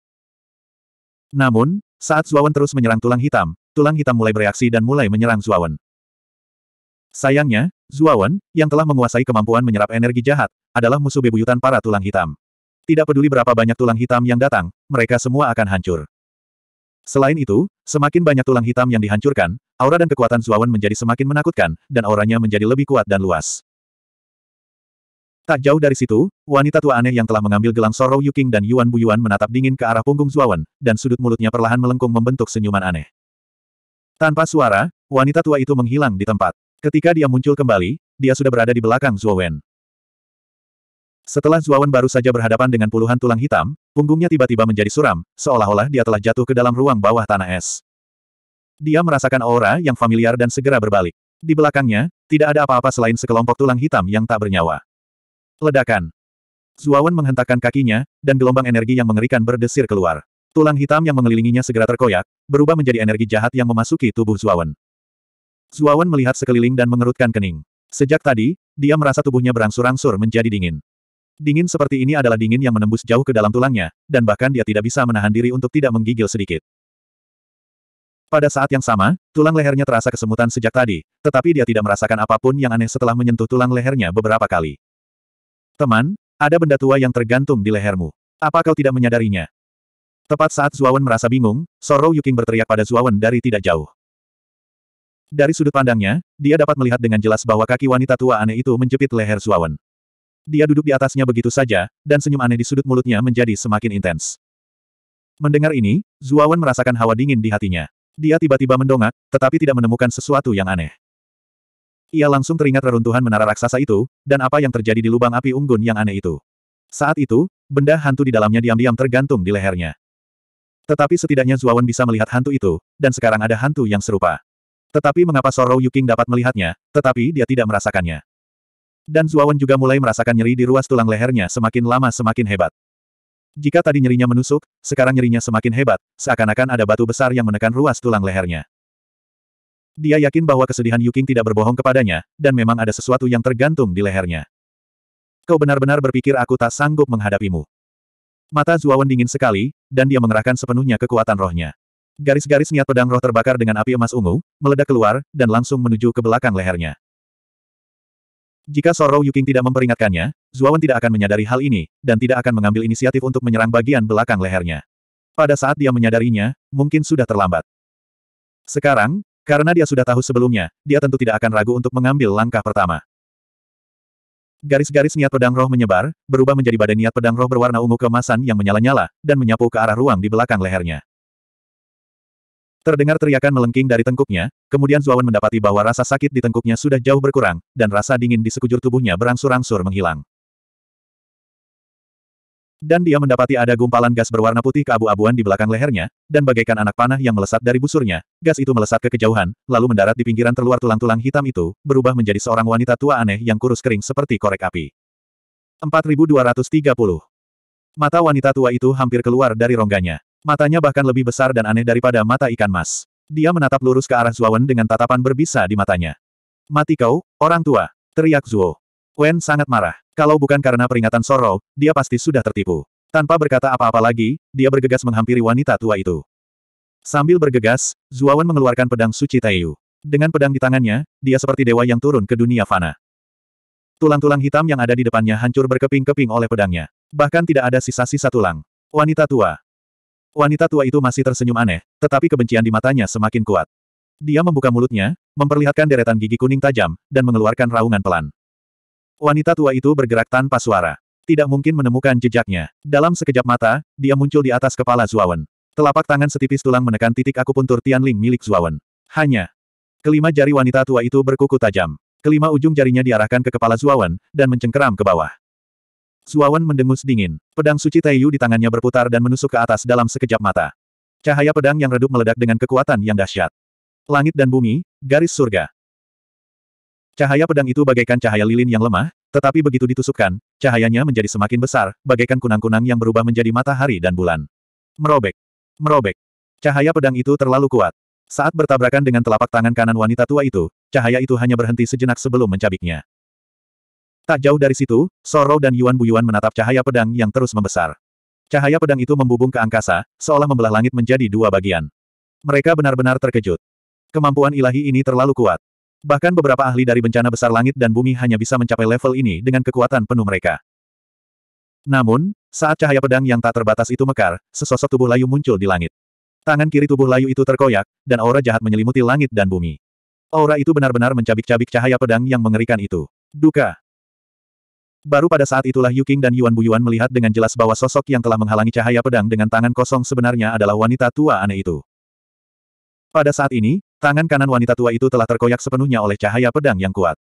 Namun, saat Zuawan terus menyerang tulang hitam, tulang hitam mulai bereaksi dan mulai menyerang Zuawan. Sayangnya, Zuawan, yang telah menguasai kemampuan menyerap energi jahat, adalah musuh bebuyutan para tulang hitam. Tidak peduli berapa banyak tulang hitam yang datang, mereka semua akan hancur. Selain itu, semakin banyak tulang hitam yang dihancurkan, aura dan kekuatan Zuawan menjadi semakin menakutkan, dan auranya menjadi lebih kuat dan luas. Tak jauh dari situ, wanita tua aneh yang telah mengambil gelang Sorrow Yuking dan Yuan Buyuan menatap dingin ke arah punggung Zuawan, dan sudut mulutnya perlahan melengkung membentuk senyuman aneh. Tanpa suara, wanita tua itu menghilang di tempat. Ketika dia muncul kembali, dia sudah berada di belakang Zuawan. Setelah Zuawan baru saja berhadapan dengan puluhan tulang hitam, punggungnya tiba-tiba menjadi suram, seolah-olah dia telah jatuh ke dalam ruang bawah tanah es. Dia merasakan aura yang familiar dan segera berbalik. Di belakangnya, tidak ada apa-apa selain sekelompok tulang hitam yang tak bernyawa. Ledakan. Zuawan menghentakkan kakinya, dan gelombang energi yang mengerikan berdesir keluar. Tulang hitam yang mengelilinginya segera terkoyak, berubah menjadi energi jahat yang memasuki tubuh Zuawan. Zuawan melihat sekeliling dan mengerutkan kening. Sejak tadi, dia merasa tubuhnya berangsur-angsur menjadi dingin. Dingin seperti ini adalah dingin yang menembus jauh ke dalam tulangnya, dan bahkan dia tidak bisa menahan diri untuk tidak menggigil sedikit. Pada saat yang sama, tulang lehernya terasa kesemutan sejak tadi, tetapi dia tidak merasakan apapun yang aneh setelah menyentuh tulang lehernya beberapa kali. Teman, ada benda tua yang tergantung di lehermu. Apa kau tidak menyadarinya? Tepat saat Zuawan merasa bingung, Sorrow Yuking berteriak pada Zuawan dari tidak jauh. Dari sudut pandangnya, dia dapat melihat dengan jelas bahwa kaki wanita tua aneh itu menjepit leher Zuawan. Dia duduk di atasnya begitu saja, dan senyum aneh di sudut mulutnya menjadi semakin intens. Mendengar ini, Zuawan merasakan hawa dingin di hatinya. Dia tiba-tiba mendongak, tetapi tidak menemukan sesuatu yang aneh. Ia langsung teringat reruntuhan menara raksasa itu, dan apa yang terjadi di lubang api unggun yang aneh itu. Saat itu, benda hantu di dalamnya diam-diam tergantung di lehernya. Tetapi setidaknya Zuawan bisa melihat hantu itu, dan sekarang ada hantu yang serupa. Tetapi mengapa Sorrow Yuking dapat melihatnya, tetapi dia tidak merasakannya. Dan Zuawan juga mulai merasakan nyeri di ruas tulang lehernya semakin lama semakin hebat. Jika tadi nyerinya menusuk, sekarang nyerinya semakin hebat, seakan-akan ada batu besar yang menekan ruas tulang lehernya. Dia yakin bahwa kesedihan Yuking tidak berbohong kepadanya, dan memang ada sesuatu yang tergantung di lehernya. Kau benar-benar berpikir aku tak sanggup menghadapimu. Mata Zuawan dingin sekali, dan dia mengerahkan sepenuhnya kekuatan rohnya. Garis-garis niat pedang roh terbakar dengan api emas ungu, meledak keluar, dan langsung menuju ke belakang lehernya. Jika Sorrow Yuking tidak memperingatkannya, Zuawan tidak akan menyadari hal ini, dan tidak akan mengambil inisiatif untuk menyerang bagian belakang lehernya. Pada saat dia menyadarinya, mungkin sudah terlambat. Sekarang, karena dia sudah tahu sebelumnya, dia tentu tidak akan ragu untuk mengambil langkah pertama. Garis-garis niat pedang roh menyebar, berubah menjadi badai niat pedang roh berwarna ungu kemasan yang menyala-nyala, dan menyapu ke arah ruang di belakang lehernya. Terdengar teriakan melengking dari tengkuknya, kemudian Zuawan mendapati bahwa rasa sakit di tengkuknya sudah jauh berkurang, dan rasa dingin di sekujur tubuhnya berangsur-angsur menghilang dan dia mendapati ada gumpalan gas berwarna putih keabu-abuan di belakang lehernya, dan bagaikan anak panah yang melesat dari busurnya, gas itu melesat ke kejauhan, lalu mendarat di pinggiran terluar tulang-tulang hitam itu, berubah menjadi seorang wanita tua aneh yang kurus kering seperti korek api. 4230. Mata wanita tua itu hampir keluar dari rongganya. Matanya bahkan lebih besar dan aneh daripada mata ikan mas. Dia menatap lurus ke arah Zuawan dengan tatapan berbisa di matanya. Mati kau, orang tua, teriak Zuo. Wen sangat marah. Kalau bukan karena peringatan Soro, dia pasti sudah tertipu. Tanpa berkata apa-apa lagi, dia bergegas menghampiri wanita tua itu. Sambil bergegas, Zuawan mengeluarkan pedang suci Taiyu. Dengan pedang di tangannya, dia seperti dewa yang turun ke dunia fana. Tulang-tulang hitam yang ada di depannya hancur berkeping-keping oleh pedangnya. Bahkan tidak ada sisa-sisa tulang. Wanita tua. Wanita tua itu masih tersenyum aneh, tetapi kebencian di matanya semakin kuat. Dia membuka mulutnya, memperlihatkan deretan gigi kuning tajam, dan mengeluarkan raungan pelan. Wanita tua itu bergerak tanpa suara. Tidak mungkin menemukan jejaknya. Dalam sekejap mata, dia muncul di atas kepala Zuawan. Telapak tangan setipis tulang menekan titik akupuntur Tianling milik Zuawan. Hanya. Kelima jari wanita tua itu berkuku tajam. Kelima ujung jarinya diarahkan ke kepala Zuawan, dan mencengkeram ke bawah. Zuawan mendengus dingin. Pedang suci Taiyu di tangannya berputar dan menusuk ke atas dalam sekejap mata. Cahaya pedang yang redup meledak dengan kekuatan yang dahsyat. Langit dan bumi, garis surga. Cahaya pedang itu bagaikan cahaya lilin yang lemah, tetapi begitu ditusukkan, cahayanya menjadi semakin besar, bagaikan kunang-kunang yang berubah menjadi matahari dan bulan. Merobek. Merobek. Cahaya pedang itu terlalu kuat. Saat bertabrakan dengan telapak tangan kanan wanita tua itu, cahaya itu hanya berhenti sejenak sebelum mencabiknya. Tak jauh dari situ, Soro dan Yuan Buyuan menatap cahaya pedang yang terus membesar. Cahaya pedang itu membubung ke angkasa, seolah membelah langit menjadi dua bagian. Mereka benar-benar terkejut. Kemampuan ilahi ini terlalu kuat. Bahkan beberapa ahli dari bencana besar langit dan bumi hanya bisa mencapai level ini dengan kekuatan penuh mereka. Namun, saat cahaya pedang yang tak terbatas itu mekar, sesosok tubuh layu muncul di langit. Tangan kiri tubuh layu itu terkoyak, dan aura jahat menyelimuti langit dan bumi. Aura itu benar-benar mencabik-cabik cahaya pedang yang mengerikan itu. Duka. Baru pada saat itulah Yu Qing dan Yuan Buyuan melihat dengan jelas bahwa sosok yang telah menghalangi cahaya pedang dengan tangan kosong sebenarnya adalah wanita tua aneh itu. Pada saat ini, Tangan kanan wanita tua itu telah terkoyak sepenuhnya oleh cahaya pedang yang kuat.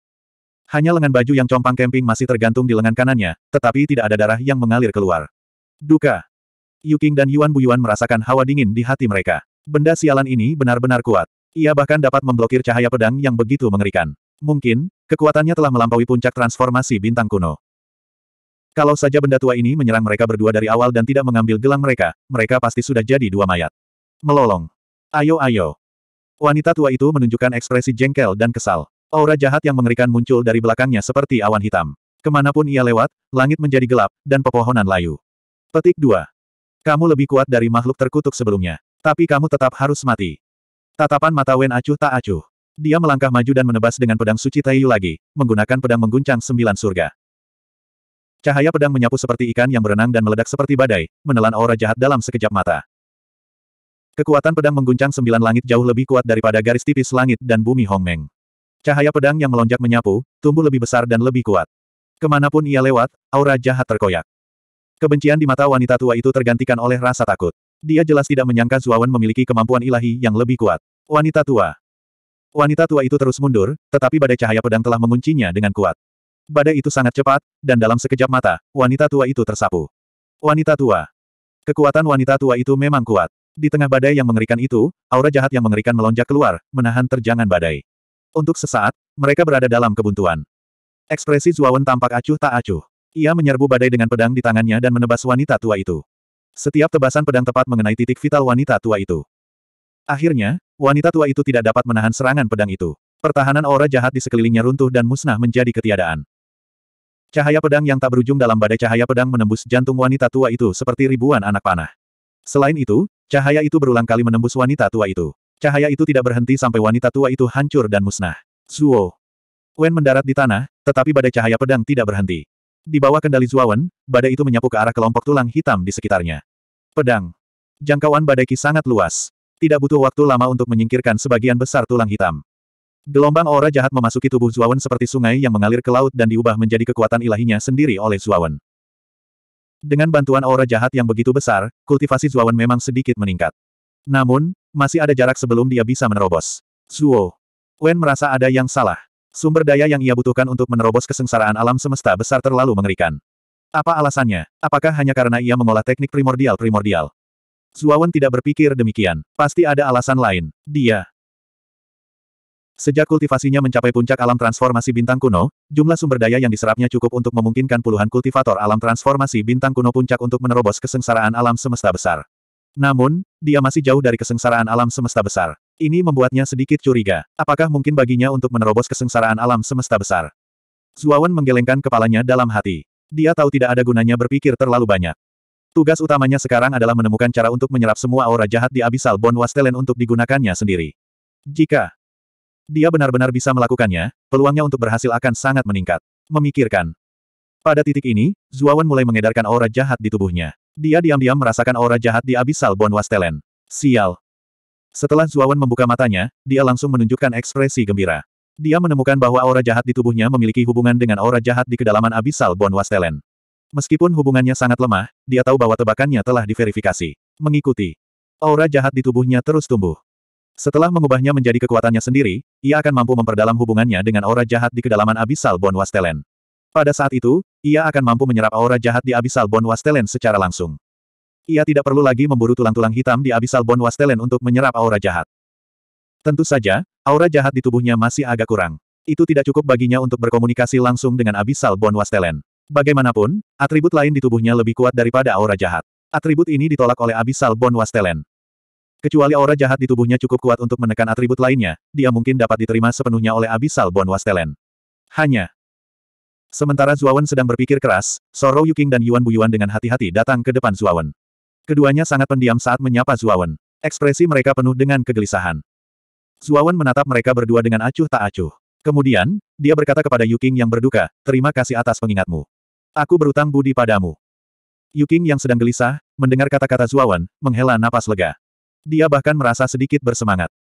Hanya lengan baju yang compang kemping masih tergantung di lengan kanannya, tetapi tidak ada darah yang mengalir keluar. Duka. Yuking dan Yuan Buyuan merasakan hawa dingin di hati mereka. Benda sialan ini benar-benar kuat. Ia bahkan dapat memblokir cahaya pedang yang begitu mengerikan. Mungkin, kekuatannya telah melampaui puncak transformasi bintang kuno. Kalau saja benda tua ini menyerang mereka berdua dari awal dan tidak mengambil gelang mereka, mereka pasti sudah jadi dua mayat. Melolong. Ayo ayo. Wanita tua itu menunjukkan ekspresi jengkel dan kesal. Aura jahat yang mengerikan muncul dari belakangnya seperti awan hitam. Kemanapun ia lewat, langit menjadi gelap, dan pepohonan layu. Petik 2. Kamu lebih kuat dari makhluk terkutuk sebelumnya. Tapi kamu tetap harus mati. Tatapan mata Wen acuh tak acuh. Dia melangkah maju dan menebas dengan pedang suci Taiyu lagi, menggunakan pedang mengguncang sembilan surga. Cahaya pedang menyapu seperti ikan yang berenang dan meledak seperti badai, menelan aura jahat dalam sekejap mata. Kekuatan pedang mengguncang sembilan langit jauh lebih kuat daripada garis tipis langit dan bumi Hongmeng. Cahaya pedang yang melonjak menyapu, tumbuh lebih besar dan lebih kuat. Kemanapun ia lewat, aura jahat terkoyak. Kebencian di mata wanita tua itu tergantikan oleh rasa takut. Dia jelas tidak menyangka Zuawan memiliki kemampuan ilahi yang lebih kuat. Wanita tua. Wanita tua itu terus mundur, tetapi badai cahaya pedang telah menguncinya dengan kuat. Badai itu sangat cepat, dan dalam sekejap mata, wanita tua itu tersapu. Wanita tua. Kekuatan wanita tua itu memang kuat. Di tengah badai yang mengerikan itu, aura jahat yang mengerikan melonjak keluar, menahan terjangan badai. Untuk sesaat, mereka berada dalam kebuntuan. Ekspresi Zuawan tampak acuh tak acuh. Ia menyerbu badai dengan pedang di tangannya dan menebas wanita tua itu. Setiap tebasan pedang tepat mengenai titik vital wanita tua itu. Akhirnya, wanita tua itu tidak dapat menahan serangan pedang itu. Pertahanan aura jahat di sekelilingnya runtuh dan musnah menjadi ketiadaan. Cahaya pedang yang tak berujung dalam badai cahaya pedang menembus jantung wanita tua itu seperti ribuan anak panah. Selain itu, cahaya itu berulang kali menembus wanita tua itu. Cahaya itu tidak berhenti sampai wanita tua itu hancur dan musnah. Zuo. Wen mendarat di tanah, tetapi badai cahaya pedang tidak berhenti. Di bawah kendali Zuawan, badai itu menyapu ke arah kelompok tulang hitam di sekitarnya. Pedang. Jangkauan badai Ki sangat luas. Tidak butuh waktu lama untuk menyingkirkan sebagian besar tulang hitam. Gelombang aura jahat memasuki tubuh Zuawan seperti sungai yang mengalir ke laut dan diubah menjadi kekuatan ilahinya sendiri oleh Zuawan. Dengan bantuan aura jahat yang begitu besar, kultivasi Zuawan memang sedikit meningkat. Namun, masih ada jarak sebelum dia bisa menerobos. Zuo. Wen merasa ada yang salah. Sumber daya yang ia butuhkan untuk menerobos kesengsaraan alam semesta besar terlalu mengerikan. Apa alasannya? Apakah hanya karena ia mengolah teknik primordial-primordial? Zuawan tidak berpikir demikian. Pasti ada alasan lain. Dia Sejak kultivasinya mencapai puncak alam transformasi bintang kuno, jumlah sumber daya yang diserapnya cukup untuk memungkinkan puluhan kultivator alam transformasi bintang kuno puncak untuk menerobos kesengsaraan alam semesta besar. Namun, dia masih jauh dari kesengsaraan alam semesta besar. Ini membuatnya sedikit curiga. Apakah mungkin baginya untuk menerobos kesengsaraan alam semesta besar? Zuawan menggelengkan kepalanya dalam hati. Dia tahu tidak ada gunanya berpikir terlalu banyak. Tugas utamanya sekarang adalah menemukan cara untuk menyerap semua aura jahat di Abisal Bon Wastelen untuk digunakannya sendiri. Jika dia benar-benar bisa melakukannya, peluangnya untuk berhasil akan sangat meningkat. Memikirkan. Pada titik ini, Zuawan mulai mengedarkan aura jahat di tubuhnya. Dia diam-diam merasakan aura jahat di Abyssal Wastelen. Sial. Setelah Zuawan membuka matanya, dia langsung menunjukkan ekspresi gembira. Dia menemukan bahwa aura jahat di tubuhnya memiliki hubungan dengan aura jahat di kedalaman Abyssal Wastelen. Meskipun hubungannya sangat lemah, dia tahu bahwa tebakannya telah diverifikasi. Mengikuti. Aura jahat di tubuhnya terus tumbuh. Setelah mengubahnya menjadi kekuatannya sendiri, ia akan mampu memperdalam hubungannya dengan aura jahat di kedalaman Abyssal Bon Wastelen. Pada saat itu, ia akan mampu menyerap aura jahat di Abyssal Bon Wastelen secara langsung. Ia tidak perlu lagi memburu tulang-tulang hitam di Abyssal Bon Wastelen untuk menyerap aura jahat. Tentu saja, aura jahat di tubuhnya masih agak kurang. Itu tidak cukup baginya untuk berkomunikasi langsung dengan Abyssal Bon Wastelen. Bagaimanapun, atribut lain di tubuhnya lebih kuat daripada aura jahat. Atribut ini ditolak oleh Abyssal Bon Wastelen. Kecuali aura jahat di tubuhnya cukup kuat untuk menekan atribut lainnya, dia mungkin dapat diterima sepenuhnya oleh Abisal Bon Wastelen. Hanya. Sementara Zuawan sedang berpikir keras, Sorou Yuking dan Yuan Buyuan dengan hati-hati datang ke depan Zuawan. Keduanya sangat pendiam saat menyapa Zuawan. Ekspresi mereka penuh dengan kegelisahan. Zuawan menatap mereka berdua dengan acuh tak acuh. Kemudian, dia berkata kepada Yuking yang berduka, terima kasih atas pengingatmu. Aku berutang budi padamu. Yuking yang sedang gelisah, mendengar kata-kata Zuawan, menghela napas lega. Dia bahkan merasa sedikit bersemangat.